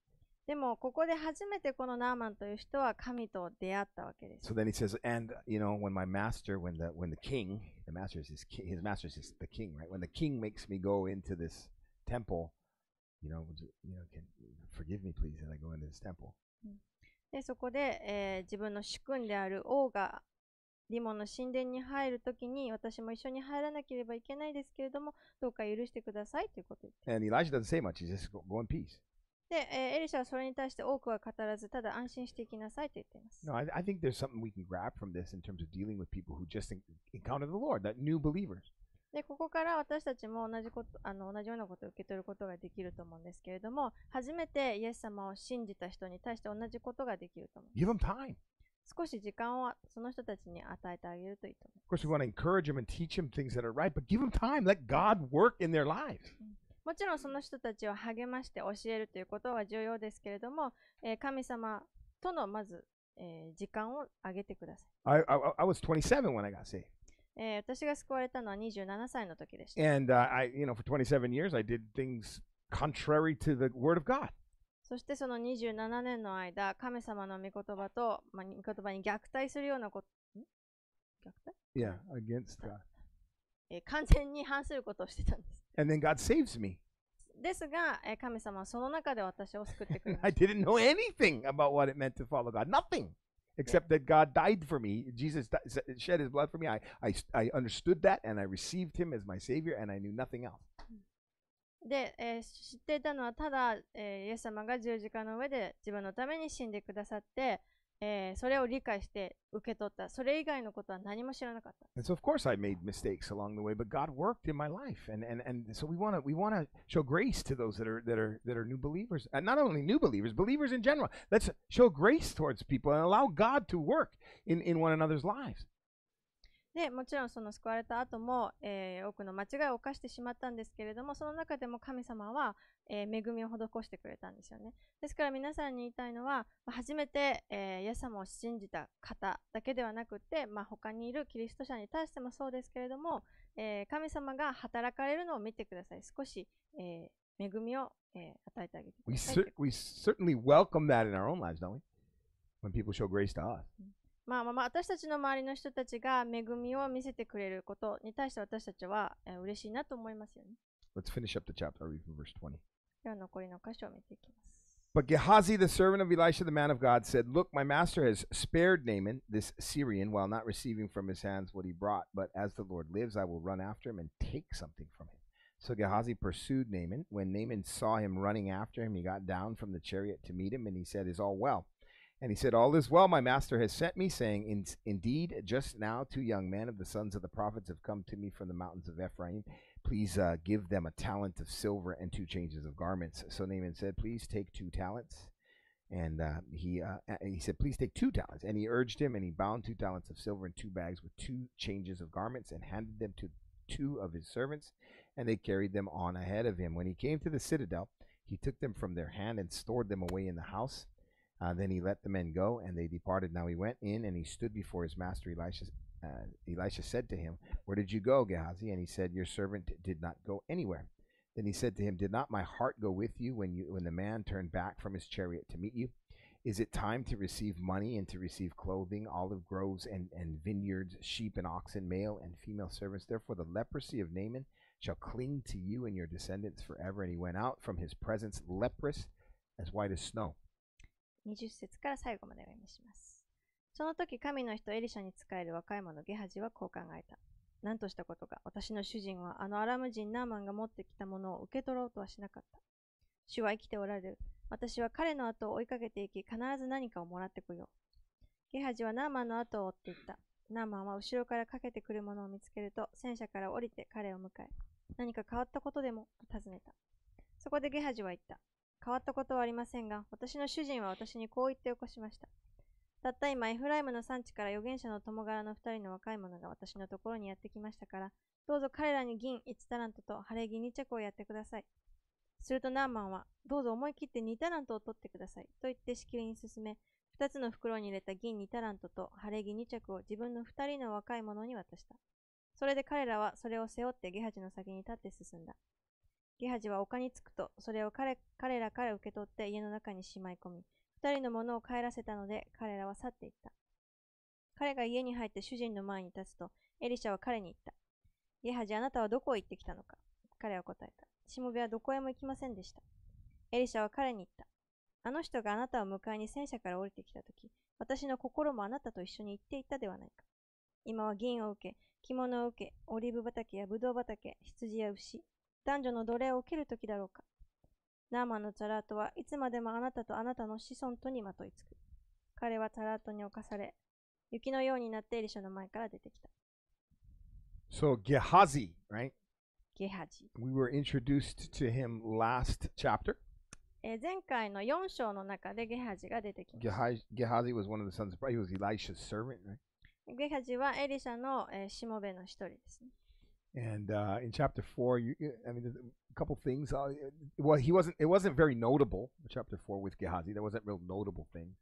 でも、ここで初めてこのナーマンという人は神と出会ったわけです。So then he says, and, you know, when my master, when the, when the king, the master is his, his master is his, the king, right? When the king makes me go into this temple, でそこで、えー、自分の主君である王がリモの神殿に入るときに私も一緒に入らなければいけないですけれどもどうか許してくださいということです。えエリシャはそれに対して多くは語らずただ安心していきなさいと言ってます。で、ここから私たちも同じこと、あの、同じようなことを受け取ることができると思うんですけれども、初めてイエス様を信じた人に対して同じことができると思う。Give h e m time. 少し時間をその人たちに与えてあげるといいと思う。Of course, we want to encourage them and teach them things that are right, but give them time. Let God work in their lives. もちろんその人たちを励まして教えるということは重要ですけれども、えー、神様とのまず、えー、時間をあげてください。I, I, I was 27 when I got saved. えー、私が救われたのは27歳の時でした。And、uh, I, you know, for 27 years, I did things contrary to the word of God. そしてその27年の間、神様の御言葉と、まあ、御言葉に虐待するようなこと。虐待 Yeah, against God. えー、完全に反することをしてたんです。And then God saves me. ですが、えー、神様はその中で私を救ってくれました。I didn't know anything about what it meant to follow God. Nothing. except yeah. that God died for me. Jesus shed his blood for me. I, I, I understood that and I received him as my Savior and I knew nothing else. Mm. で、えー、知っていたのはただ、えー、イエス様が十字架の上で自分のために死んでくださって、えー、それを理解して受け取った。それ以外のことは何も知らなかった。And so of course I made mistakes along the way, but God worked in my life. And and and so we want to we want to show grace to those that are that are that are new believers. And not only new believers, believers in general. Let's show grace towards people and allow God to work in in one another's lives. でもちろんその救われた後も、えー、多くの間違いを犯してしまったんですけれどもその中でも神様は、えー、恵みを施してくれたんですよねですから皆さんに言いたいのは、まあ、初めて、えー、イエス様を信じた方だけではなくて、まあ、他にいるキリスト者に対してもそうですけれども、えー、神様が働かれるのを見てください少し、えー、恵みを、えー、与えてあげてください we, cer we certainly welcome that in our own lives don't we when people show grace to us、まあまあ、私たちの周りの人たちが恵みを見せてくれることに対して私たちは、えー、嬉しいなと思いますよね。Let's finish up the chapter, read from verse 20. では残りの箇所を見ていきます。But Gehazi, the servant of Elisha, the man of God, said, Look, my master has spared Naaman, this Syrian, while not receiving from his hands what he brought. But as the Lord lives, I will run after him and take something from him. So Gehazi pursued Naaman. When Naaman saw him running after him, he got down from the chariot to meet him, and he said, Is all well? And he said, All is well, my master has sent me, saying, In, Indeed, just now two young men of the sons of the prophets have come to me from the mountains of Ephraim. Please uh, give them a talent of silver and two changes of garments. So Naaman said, Please take two talents. And uh, he uh, he said, Please take two talents. And he urged him, and he bound two talents of silver in two bags with two changes of garments and handed them to two of his servants. And they carried them on ahead of him. When he came to the citadel, he took them from their hand and stored them away in the house. Uh, then he let the men go, and they departed. Now he went in, and he stood before his master Elisha. Uh, Elisha said to him, Where did you go, Gehazi? And he said, Your servant did not go anywhere. Then he said to him, Did not my heart go with you when you when the man turned back from his chariot to meet you? Is it time to receive money and to receive clothing, olive groves and, and vineyards, sheep and oxen, male and female servants? Therefore the leprosy of Naaman shall cling to you and your descendants forever. And he went out from his presence leprous as white as snow. 20節から最後までお読みします。その時神の人エリシャに仕える若い者ゲハジはこう考えた。何としたことか、私の主人はあのアラム人ナーマンが持ってきたものを受け取ろうとはしなかった。主は生きておられる。私は彼の後を追いかけていき、必ず何かをもらってこよう。ゲハジはナーマンの後を追っていった。ナーマンは後ろからかけてくるものを見つけると、戦車から降りて彼を迎え、何か変わったことでもと尋ねた。そこでゲハジは言った。変わったことはありませんが、私の主人は私にこう言って起こしました。たった今、エフライムの産地から預言者の友柄の二人の若い者が私のところにやってきましたから、どうぞ彼らに銀1タラントと晴れ着2着をやってください。するとナーマンは、どうぞ思い切って2タラントを取ってください。と言ってきりに進め、2つの袋に入れた銀2タラントと晴れ着2着を自分の2人の若い者に渡した。それで彼らはそれを背負ってゲハチの先に立って進んだ。ゲハジは丘に着くと、それを彼彼らから受け取って家の中にしまい込み、二人のものを帰らせたので、彼らは去っていった。彼が家に入って主人の前に立つと、エリシャは彼に言った。ゲハジ、あなたはどこへ行ってきたのか彼は答えた。しもべはどこへも行きませんでした。エリシャは彼に言った。あの人があなたを迎えに戦車から降りてきたとき、私の心もあなたと一緒に行っていたではないか。今は銀を受け、着物を受け、オリーブ畑やブドウ畑、羊や牛、男女の奴隷を蹴る時だろうか。ナーマンのチャラートはいつまでもあなたとあなたの子孫とにまといつく。彼はチャラートに侵され、雪のようになってエリシャの前から出てきた。So Gehazi, right? Gehazi. We were introduced to him last chapter. 前回の4章のゲハジ Gehazi was one of the sons of he was Elisha's servant, right? ゲハジはエリシャのしもべの一人ですね。and uh, in chapter four, you, I mean, a couple things. Uh, well, he wasn't. It wasn't very notable. Chapter four with Gehazi, there wasn't real notable thing.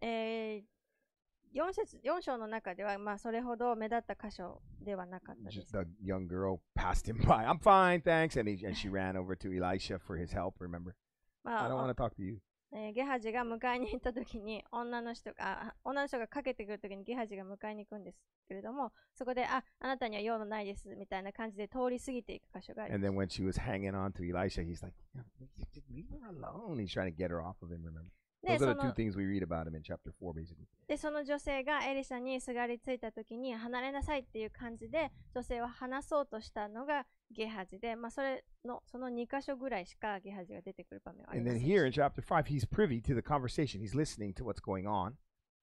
The young girl passed him by. I'm fine, thanks. And, he, and she ran over to Elisha for his help, remember? I don't want to talk to you. えー、ゲハジが迎えに行った時に女の人が、女の人がかけてくる時にゲハジが迎えに行くんですけれども、そこで、あ、あなたには用のないですみたいな感じで通り過ぎていく箇所があります。And then when she was hanging on to Elisha, he's like, leave her alone. He's trying to get her off of him, remember? Those are the two things we read about him in chapter 4, basically. で、その女性がエリサにすがりついたときに離れなさいっていう感じで、女性は話そうとしたのがゲハジで、まあ、それのその2箇所ぐらいしかゲハジが出てくる場面はあり And ま then せん here in でし chapter 5, he's privy to the conversation. He's listening to what's going on.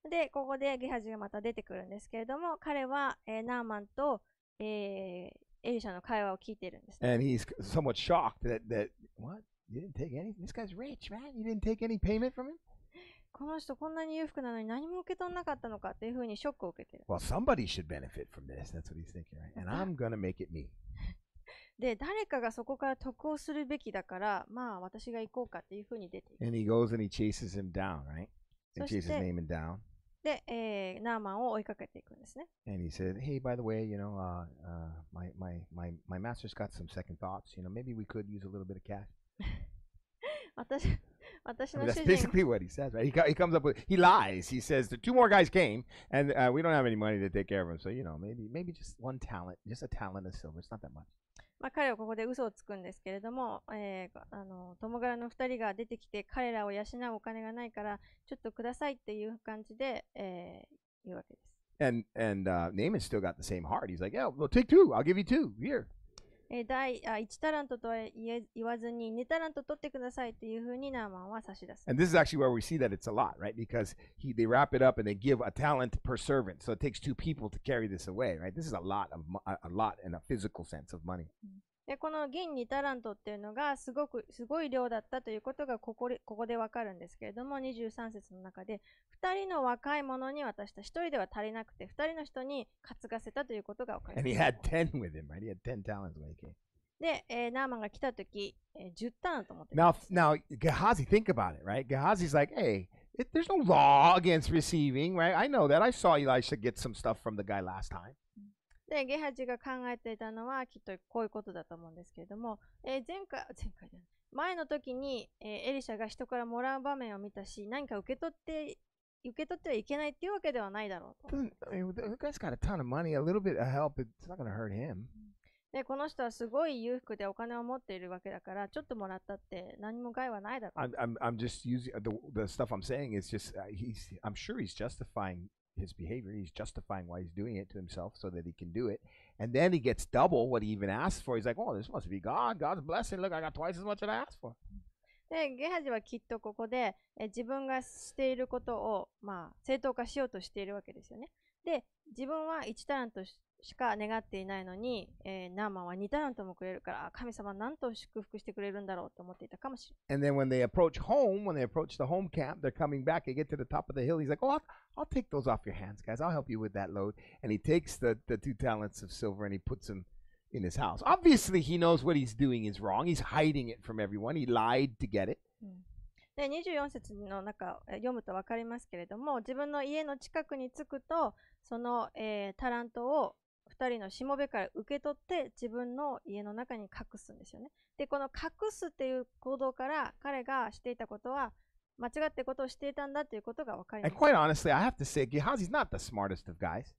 た。で、ここでゲハジがまた出てくるんですけれども、彼は、えーナーマンと、えーエリシャの会話を聞いているんですね。And he's somewhat shocked that, that what? You didn't take any. This guy's rich, man. You didn't take any payment from him. この人こんなに裕福なのに何も受け取らなかったのかっていうふうにショックを受けてる。Well, somebody should benefit from this. That's what he's thinking, right? And I'm gonna make it me. で、誰かがそこから得をするべきだから、まあ私が行こうかっていうふうに出ていく。And he goes and he chases him down, right? And chases name and down. で、えー、ナーマンを追いかけていくんですね。And he said, hey, by the way, you know, uh, uh, my, my, my, my master's got some second thoughts. You know, maybe we could use a little bit of cash. 私私の主人 basically what he says, right? He, he comes up with he lies. He says the two more guys came, and uh, we don't have any money to take care of them. So you know, maybe maybe just one talent, just a talent of silver. It's not that much. まあ、彼はここで嘘をつくんですけれども、えー、あの友柄の2人が出てきて彼らを養うお金がないからちょっとくださいっていう感じで、えー、言うわけです。And and uh, Naaman still got the same heart. He's like, yeah, well, take two. I'll give you two here. えー、第あ1タラントとは言,え言わずに2タラント取ってくださいというふうにナーマンは差し出す。And this is actually where we see that it's a lot, right? Because he, they wrap it up and they give a talent per servant. So it takes two people to carry this away, right? This is a lot of a lot in a physical sense of money. Mm. でこの銀にタラントっていうのがすごくすごい量だったということがここここでわかるんですけれども23節の中で2人の若い者に渡した1人では足りなくて2人の人に担がせたということがわかります。で、えー、ナーマンが来た時、き、えー、10タラント持ってます。Now, now, Gehazi, think about it, right? Gehazi's like, hey, it, there's no law against receiving, right? I know that. I saw Elisha get some stuff from the guy last time. で、ゲハジが考えていたのは、きっとこういうことだと思うんですけれども、えー、前回、前回じゃない、前の時に、えー、エリシャが人からもらう場面を見たし、何か受け取って、受け取ってはいけないっていうわけではないだろうと。で、この人はすごい裕福でお金を持っているわけだから、ちょっともらったって何も害はないだろう。I'm, I'm, I'm just using the, the stuff I'm saying is just, uh, he's, I'm sure he's justifying his behavior. He's justifying why he's doing it to himself so that he can do it. And then he gets double what he even asked for. He's like, oh, this must be God. God's blessing. Look, I got twice as much as I asked for. でゲハジはきっとここでえ自分がしていることを、まあ、正当化しようとしているわけですよね。で、自分は1タラントしか願っていないのに、えー、ナーマンは2タラントもくれるから、神様なんと祝福してくれるんだろうと思っていたかもしれない。And then when they approach home, when they approach the home camp, they're coming back, they get to the top of the hill. He's like, Oh, I'll, I'll take those off your hands, guys. I'll help you with that load. And he takes the, the two talents of silver and he puts them in his house. Obviously, he knows what he's doing is wrong. He's hiding it from everyone. He lied to get it. で24節の中読むと分かりますけれども自分の家の近くに着くとその、えー、タラントを2人のしもべから受け取って自分の家の中に隠すんですよね。で、この隠すっていう行動から彼がしていたことは間違ってことをしていたんだということが分かります。And quite honestly, I have to say, Gehazi's not the smartest of guys,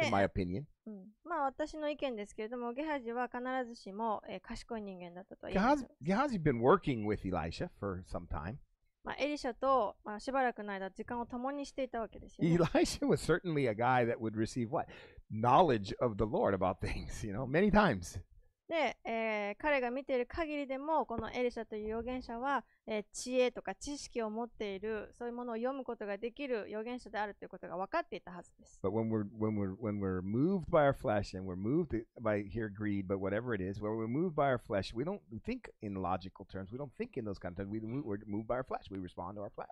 in my opinion. うん、まあ私の意見ですけれども、ゲハジは必ずしも、えー、賢い人間だったと言います。Gehazi been working with Elisha for some time. まあ、エリシャと、まあ、しばらくの間時間を共にしていたわけですよ、ね。Elisha was certainly a guy that would receive what? knowledge of the Lord about things, you know, many times. で、えー、彼が見ている限りでも、このエリシャという預言者は、えー、知恵とか知識を持っている、そういうものを読むことができる預言者であるということが分かっていたはずです。But when we're, when we're, when we're moved by our flesh and we're moved by here greed, but whatever it is, when we're moved by our flesh, we don't think in logical terms, we don't think in those kind of terms, we, we're moved by our flesh, we respond to our flesh.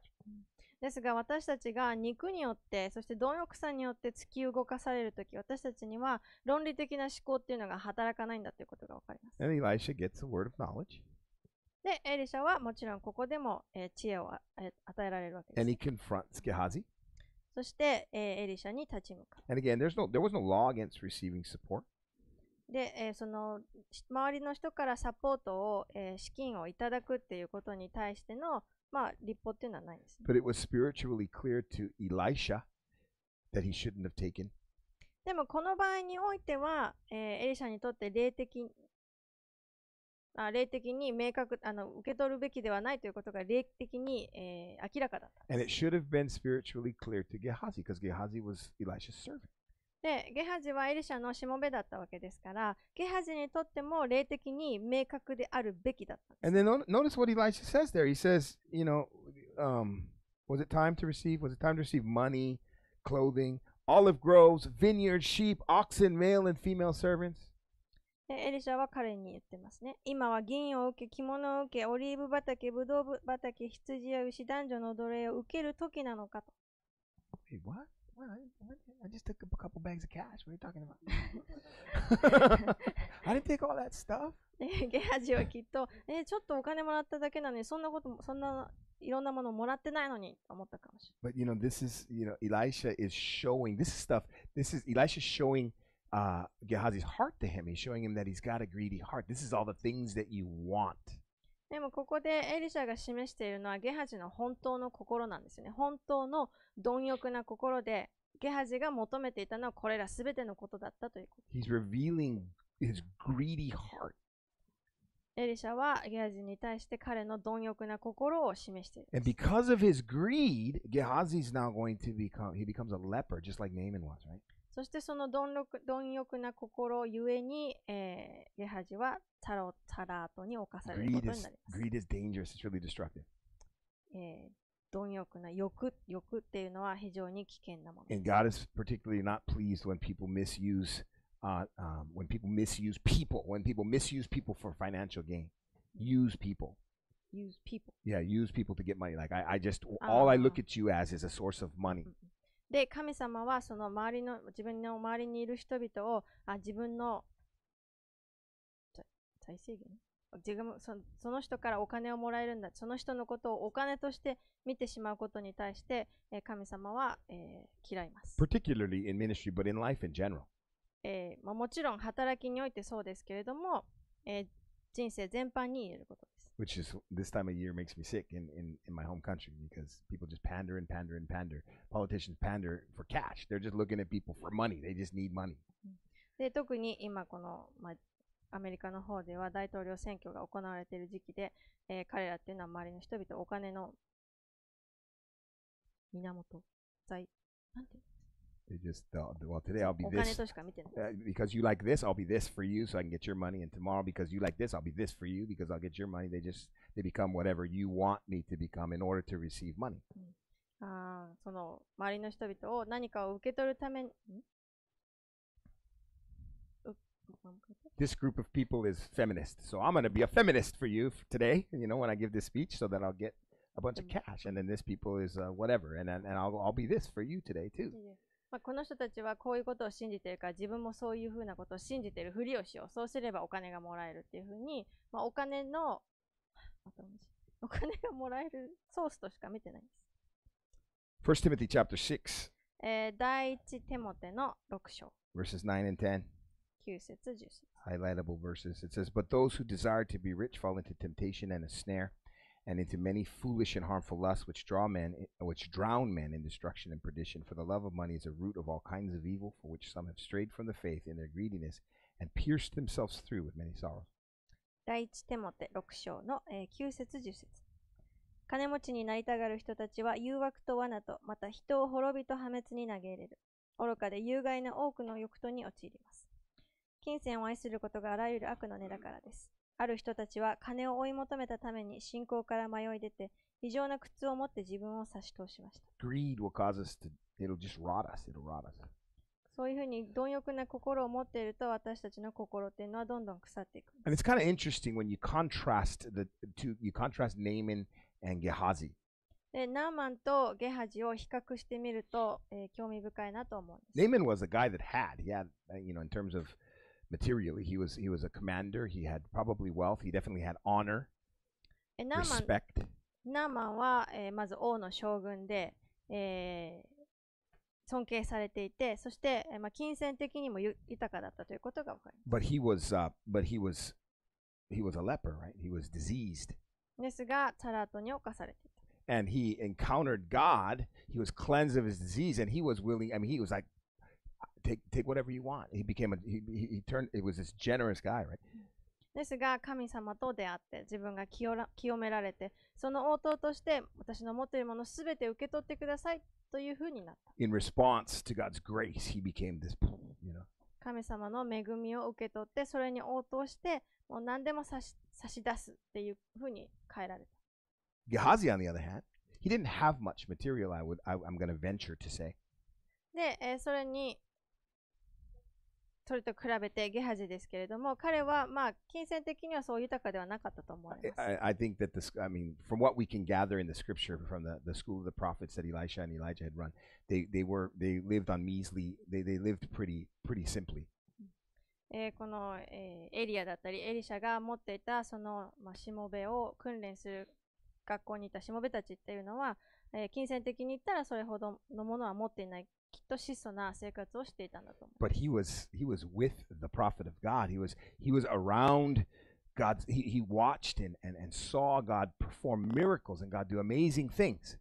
ですが私たちが肉によってそして貪欲さによって突き動かされるとき私たちには論理的な思考っていうのが働かないんだということがわかります。And Elisha gets a word of knowledge. で、エリシャはもちろんここでも、えー、知恵を、えー、与えられるわけです。And he confronts Gehazi. そして、えー、エリシャに立ち向かう。And again, there's no, there was no law against receiving support. で、えー、その周りの人からサポートを、えー、資金をいただくっていうことに対してのまあ、立法っていうのはないですね。But it was spiritually clear to Elisha that he shouldn't have taken. でも、この場合においては、えー、エリシャにとって霊的あ霊的に明確あの受け取るべきではないということが霊的に、えー、明らかだった。And it should have been spiritually clear to Gehazi because Gehazi was Elisha's servant. でゲハジはエリシャのしもべだったわけですから、ゲハジにとっても霊的に明確であるべきだった。And then notice what Elisha says there. He says, you know, um, was it time to receive? Was it time to receive money, clothing, olive groves, vineyards, sheep, oxen, male and female servants? エリシャは彼に言ってますね。今は銀を受け、着物を受け、オリーブ畑、ブドウ畑、羊や牛、男女の奴隷を受ける時なのかと。Wait, what? I, just took a couple bags of cash. What are you talking about? I didn't take all that stuff. ゲハジはきっと、えちょっとお金もらっただけなのに、そんなことそんないろんなものをもらってないのに思ったかもしれない。But you know, this is, you know, Elisha is showing, this is stuff, this is, Elisha showing uh, Gehazi's heart to him. He's showing him that he's got a greedy heart. This is all the things that you want. でもここでエリシャが示しているのはゲハジの本当の心なんですよね。本当の貪欲な心で、ゲハジが求めていたのはこれらすべてのことだったということ。He's revealing his greedy heart. エリシャはゲハジに対して彼の貪欲な心を示している。And because of his greed, Gehazi is now going to become, he becomes a leper, just like Naaman was, right? そしてその貪欲貪欲な心ゆえに、えー、ゲハジはタロタラートに侵されることになります。Greed is, d a n g e r o u s It's really destructive. えー貪欲な欲欲っていうのは非常に危険なもの。And God is particularly not pleased when people misuse, uh, um, when people misuse people, when people misuse people for financial gain, use people. Use people. Yeah, use people to get money. Like I, I just all I look at you as is a source of money. で、神様はその周りの、自分の周りにいる人々を、あ自分の財政源自分そその人からお金をもらえるんだ、その人のことをお金として見てしまうことに対して、えー、神様は、えー、嫌います。Particularly in ministry, but in life in general. えーまあ、もちろん働きにおいてそうですけれども、えー、人生全般に言えることです。which is this time of year makes me sick in, in, in my home country because people just pander and pander and pander. Politicians pander for cash. They're just looking at people for money. They just need money. で特に今この、まあ、アメリカの方では大統領選挙が行われている時期で、えー、彼らっていうのは周りの人々お金の源財なんていう they just thought well today I'll be this uh, because you like this I'll be this for you so I can get your money and tomorrow because you like this I'll be this for you because I'll get your money they just they become whatever you want me to become in order to receive money mm. ah, oh, ¿Mm? This group of people is feminist so I'm going to be a feminist for you today you know when I give this speech so that I'll get a bunch of mm. cash and then this people is uh, whatever and, and, and I'll, I'll be this for you today too まあ、この人たちはこういうことを信じてるから自分もそういうふうなことを信じてるふりをしようそうすればお金がもらえるっていうふうに、まあ、お金のお金がもらえるソースとしか見てないです。f s t Timothy chapter 6、えー、第一テモテの6章 verses 9 and 10 highlightable verses it says but those who desire to be rich fall into temptation and a snare and into many foolish and harmful lusts which draw men which drown men in destruction and perdition for the love of money is a root of all kinds of evil for which some have strayed from the faith in their greediness and pierced themselves through with many sorrows 第一テモテ6章の、えー、9節10節金持ちになりたがる人たちは誘惑と罠とまた人を滅びと破滅に投げ入れる愚かで有害な多くの欲とに陥ります金銭を愛することがあらゆる悪の根だからですある人たちは金を追い求めたために信仰から迷い出て、異常な苦痛を持って自分を差し通しました。Greed will cause us to, it'll just rot us, it'll rot us. そういうふうに貪欲な心を持っていると私たちの心っていうのはどんどん腐っていく。And it's kind of interesting when you contrast the two, you contrast Naaman and Gehazi. で、ナーマンとゲハジを比較してみると、えー、興味深いなと思うんです。Naaman was a guy that had, he had, you know, in terms of materially. He was he was a commander. He had probably wealth. He definitely had honor, えナーマン eh, respect. ナーマンは、えーまず王の将軍で、えー尊敬されていてそして、えーまあ、金銭的にもゆ豊かだったということが分かりま But he was uh, but he was he was a leper, right? He was diseased, すですがタラートに侵されていた and he encountered God. He was cleansed of his disease, and he was willing. I mean, he was like take, take whatever you want. He became a, he, he turned, it was this generous guy, right? ですが、神様と出会って、自分が清ら清められて、その応答として、私の持っているものすべて受け取ってくださいというふうになった。In response to God's grace, he became this, you know. 神様の恵みを受け取って、それに応答して、もう何でも差し差し出すっていうふうに変えられた。Gehazi, on the other hand, he didn't have much material, I would, I, I'm going to venture to say. で、えー、それに、それと比べてゲハジですけれども、彼はまあ金銭的にはそう豊かではなかったと思われます。I, I think that this, I mean, from what we can gather in the scripture from the, the school of the prophets that Elisha and Elijah had run, they, they were, they lived on measly, they, they lived pretty, pretty simply. えー、この、えー、エリアだったり、エリシャが持っていたその、まあ、しもべを訓練する学校にいたしもべたちっていうのは、えー、金銭的に言ったらそれほどのものは持っていないきっと質素な生活をしていたんだと思う。But he was, he was with the prophet of God. He was, he was around God. He, he watched and, and, and saw God perform miracles and God do amazing things.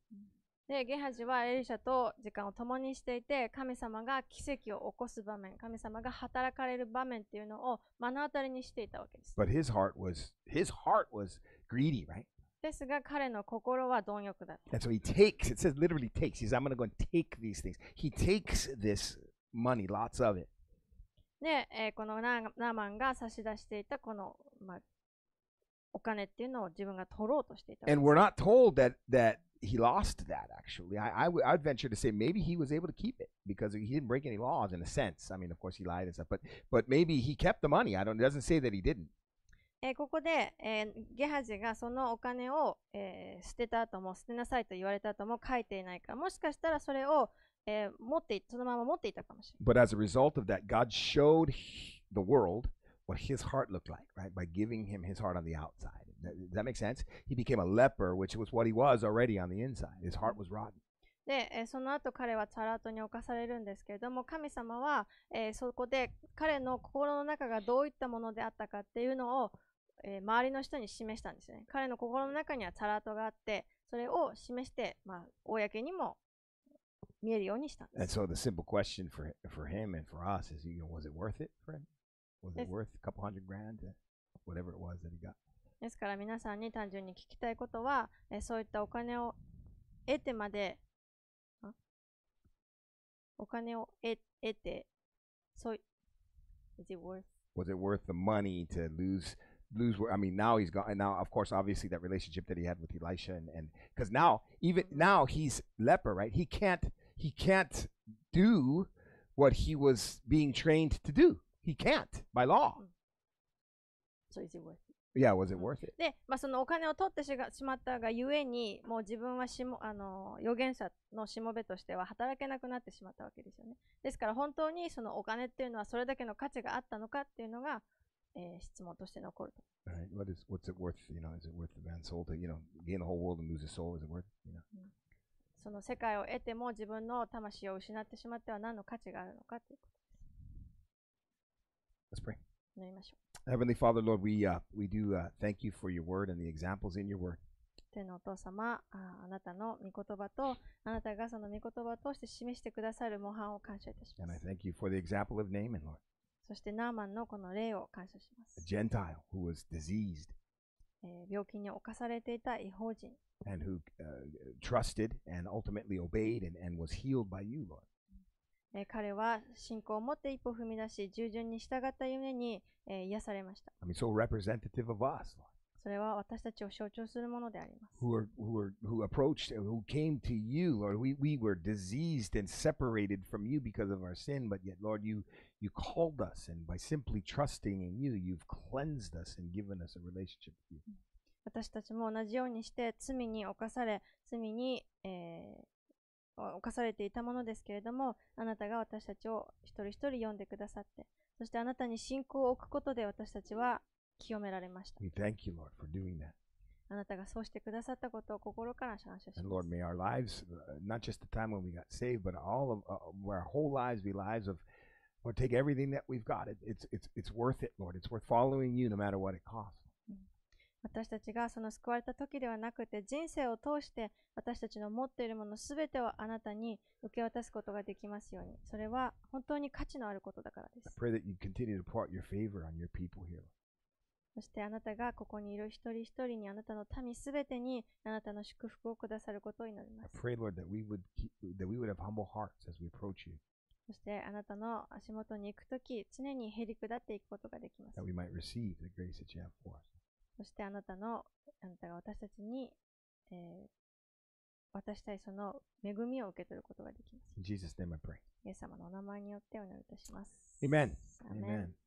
で、ゲハジはエリシャと時間を共にしていて、神様が奇跡を起こす場面、神様が働かれる場面っていうのを目の当たりにしていたわけです。But his heart was, his heart was greedy, right? ですが彼の心は貪欲だった。a n so he takes, it says literally takes. He says, I'm going to go and take these things. He takes this money, lots of it. で、えー、このナーマンが差し出していたこの、まあ、お金っていうのを自分が取ろうとしていた。And we're not told that, that he lost that actually. I, I would I'd venture to say maybe he was able to keep it because he didn't break any laws in a sense. I mean, of course he lied and stuff, but but maybe he kept the money. I don't. It doesn't say that he didn't. えここで、えー、ゲハジがそのお金を、えー、捨てた後も捨てなさいと言われた後も書いていないかもしかしたらそれを、えー、持ってそのまま持っていたかもしれない。But as a result of that, God showed the world what his heart looked like, right? By giving him his heart on the outside. Does that make sense? He became a leper, which was what he was already on the inside. His heart was rotten. で、えー、その後彼はチャラートに侵されるんですけれども神様は、えー、そこで彼の心の中がどういったものであったかっていうのをえー、周りの人に示したんですよね。彼の心の中にはチャラートがあって、それを示して、まあ、公にも見えるようにしたんです。And so the simple question for, for him and for us is, you know, a s it worth it f Was it worth a couple hundred grand? Whatever it was that he got. ですから皆さんに単純に聞きたいことは、えー、そういったお金を得てまで、お金を得得て、そう、is it worth? Was it worth the money to lose lose where I mean now he's gone and now of course obviously that relationship that he had with Elisha and and because now even now he's leper right he can't he can't do what he was being trained to do he can't by law so is it worth it? Yeah, was it worth it? で、まあ、そのお金を取ってしまったがゆえに、もう自分はしもあの預言者のしもべとしては働けなくなってしまったわけですよね。ですから本当にそのお金っていうのはそれだけの価値があったのかっていうのがえー、質問として残ると。Right. What is what's it worth? You know, is it worth the man's soul to you know gain the whole world and lose his soul? Is it worth? You know. その世界を得ても自分の魂を失ってしまっては何の価値があるのかということです。Let's pray. 祈りましょう。Heavenly Father, Lord, we uh, we do uh, thank you for your word and the examples in your word. 天のお父様あ、あなたの御言葉と、あなたがその御言葉を通して示してくださる模範を感謝いたします。And I thank you for the example of Naaman, Lord. そしてナーマンのこの霊を感謝します。A Gentile who was diseased. 病気に侵されていた違法人。And who、uh, trusted and ultimately obeyed and, and was healed by you, Lord. 彼は信仰を持って一歩踏み出し、従順に従ったゆえに、えー、癒されました。I mean, so representative of us, Lord. それは私たちを象徴するものであります。私たちも同じようにして罪に犯され、罪に、えー犯されていたものですけれども、あなたが私たちを一人一人読んでくださって、そしてあなたに信仰を置くことで私たちは清められました。We thank you, Lord, for doing that. あなたがそうしてくださったことを心から感謝します。And Lord, may our lives, not just the time when we got saved, but all of uh, our whole lives be lives of, Lord, take everything that we've got. It, it's, it's, it's worth it, Lord. It's worth following you no matter what it costs. 私たちがその救われた時ではなくて人生を通して私たちの持っているものすべてをあなたに受け渡すことができますようにそれは本当に価値のあることだからです。そしてあなたがここにいる一人一人にあなたの民すべてにあなたの祝福をくださることを祈ります。そしてあなたの足元に行くとき、常にへり下っていくことができます。そしてあなたの、あなたが私たちに、えー、渡したいその恵みを受け取ることができます。イエス様のお名前によってお願いいたします。Amen. Amen. Amen.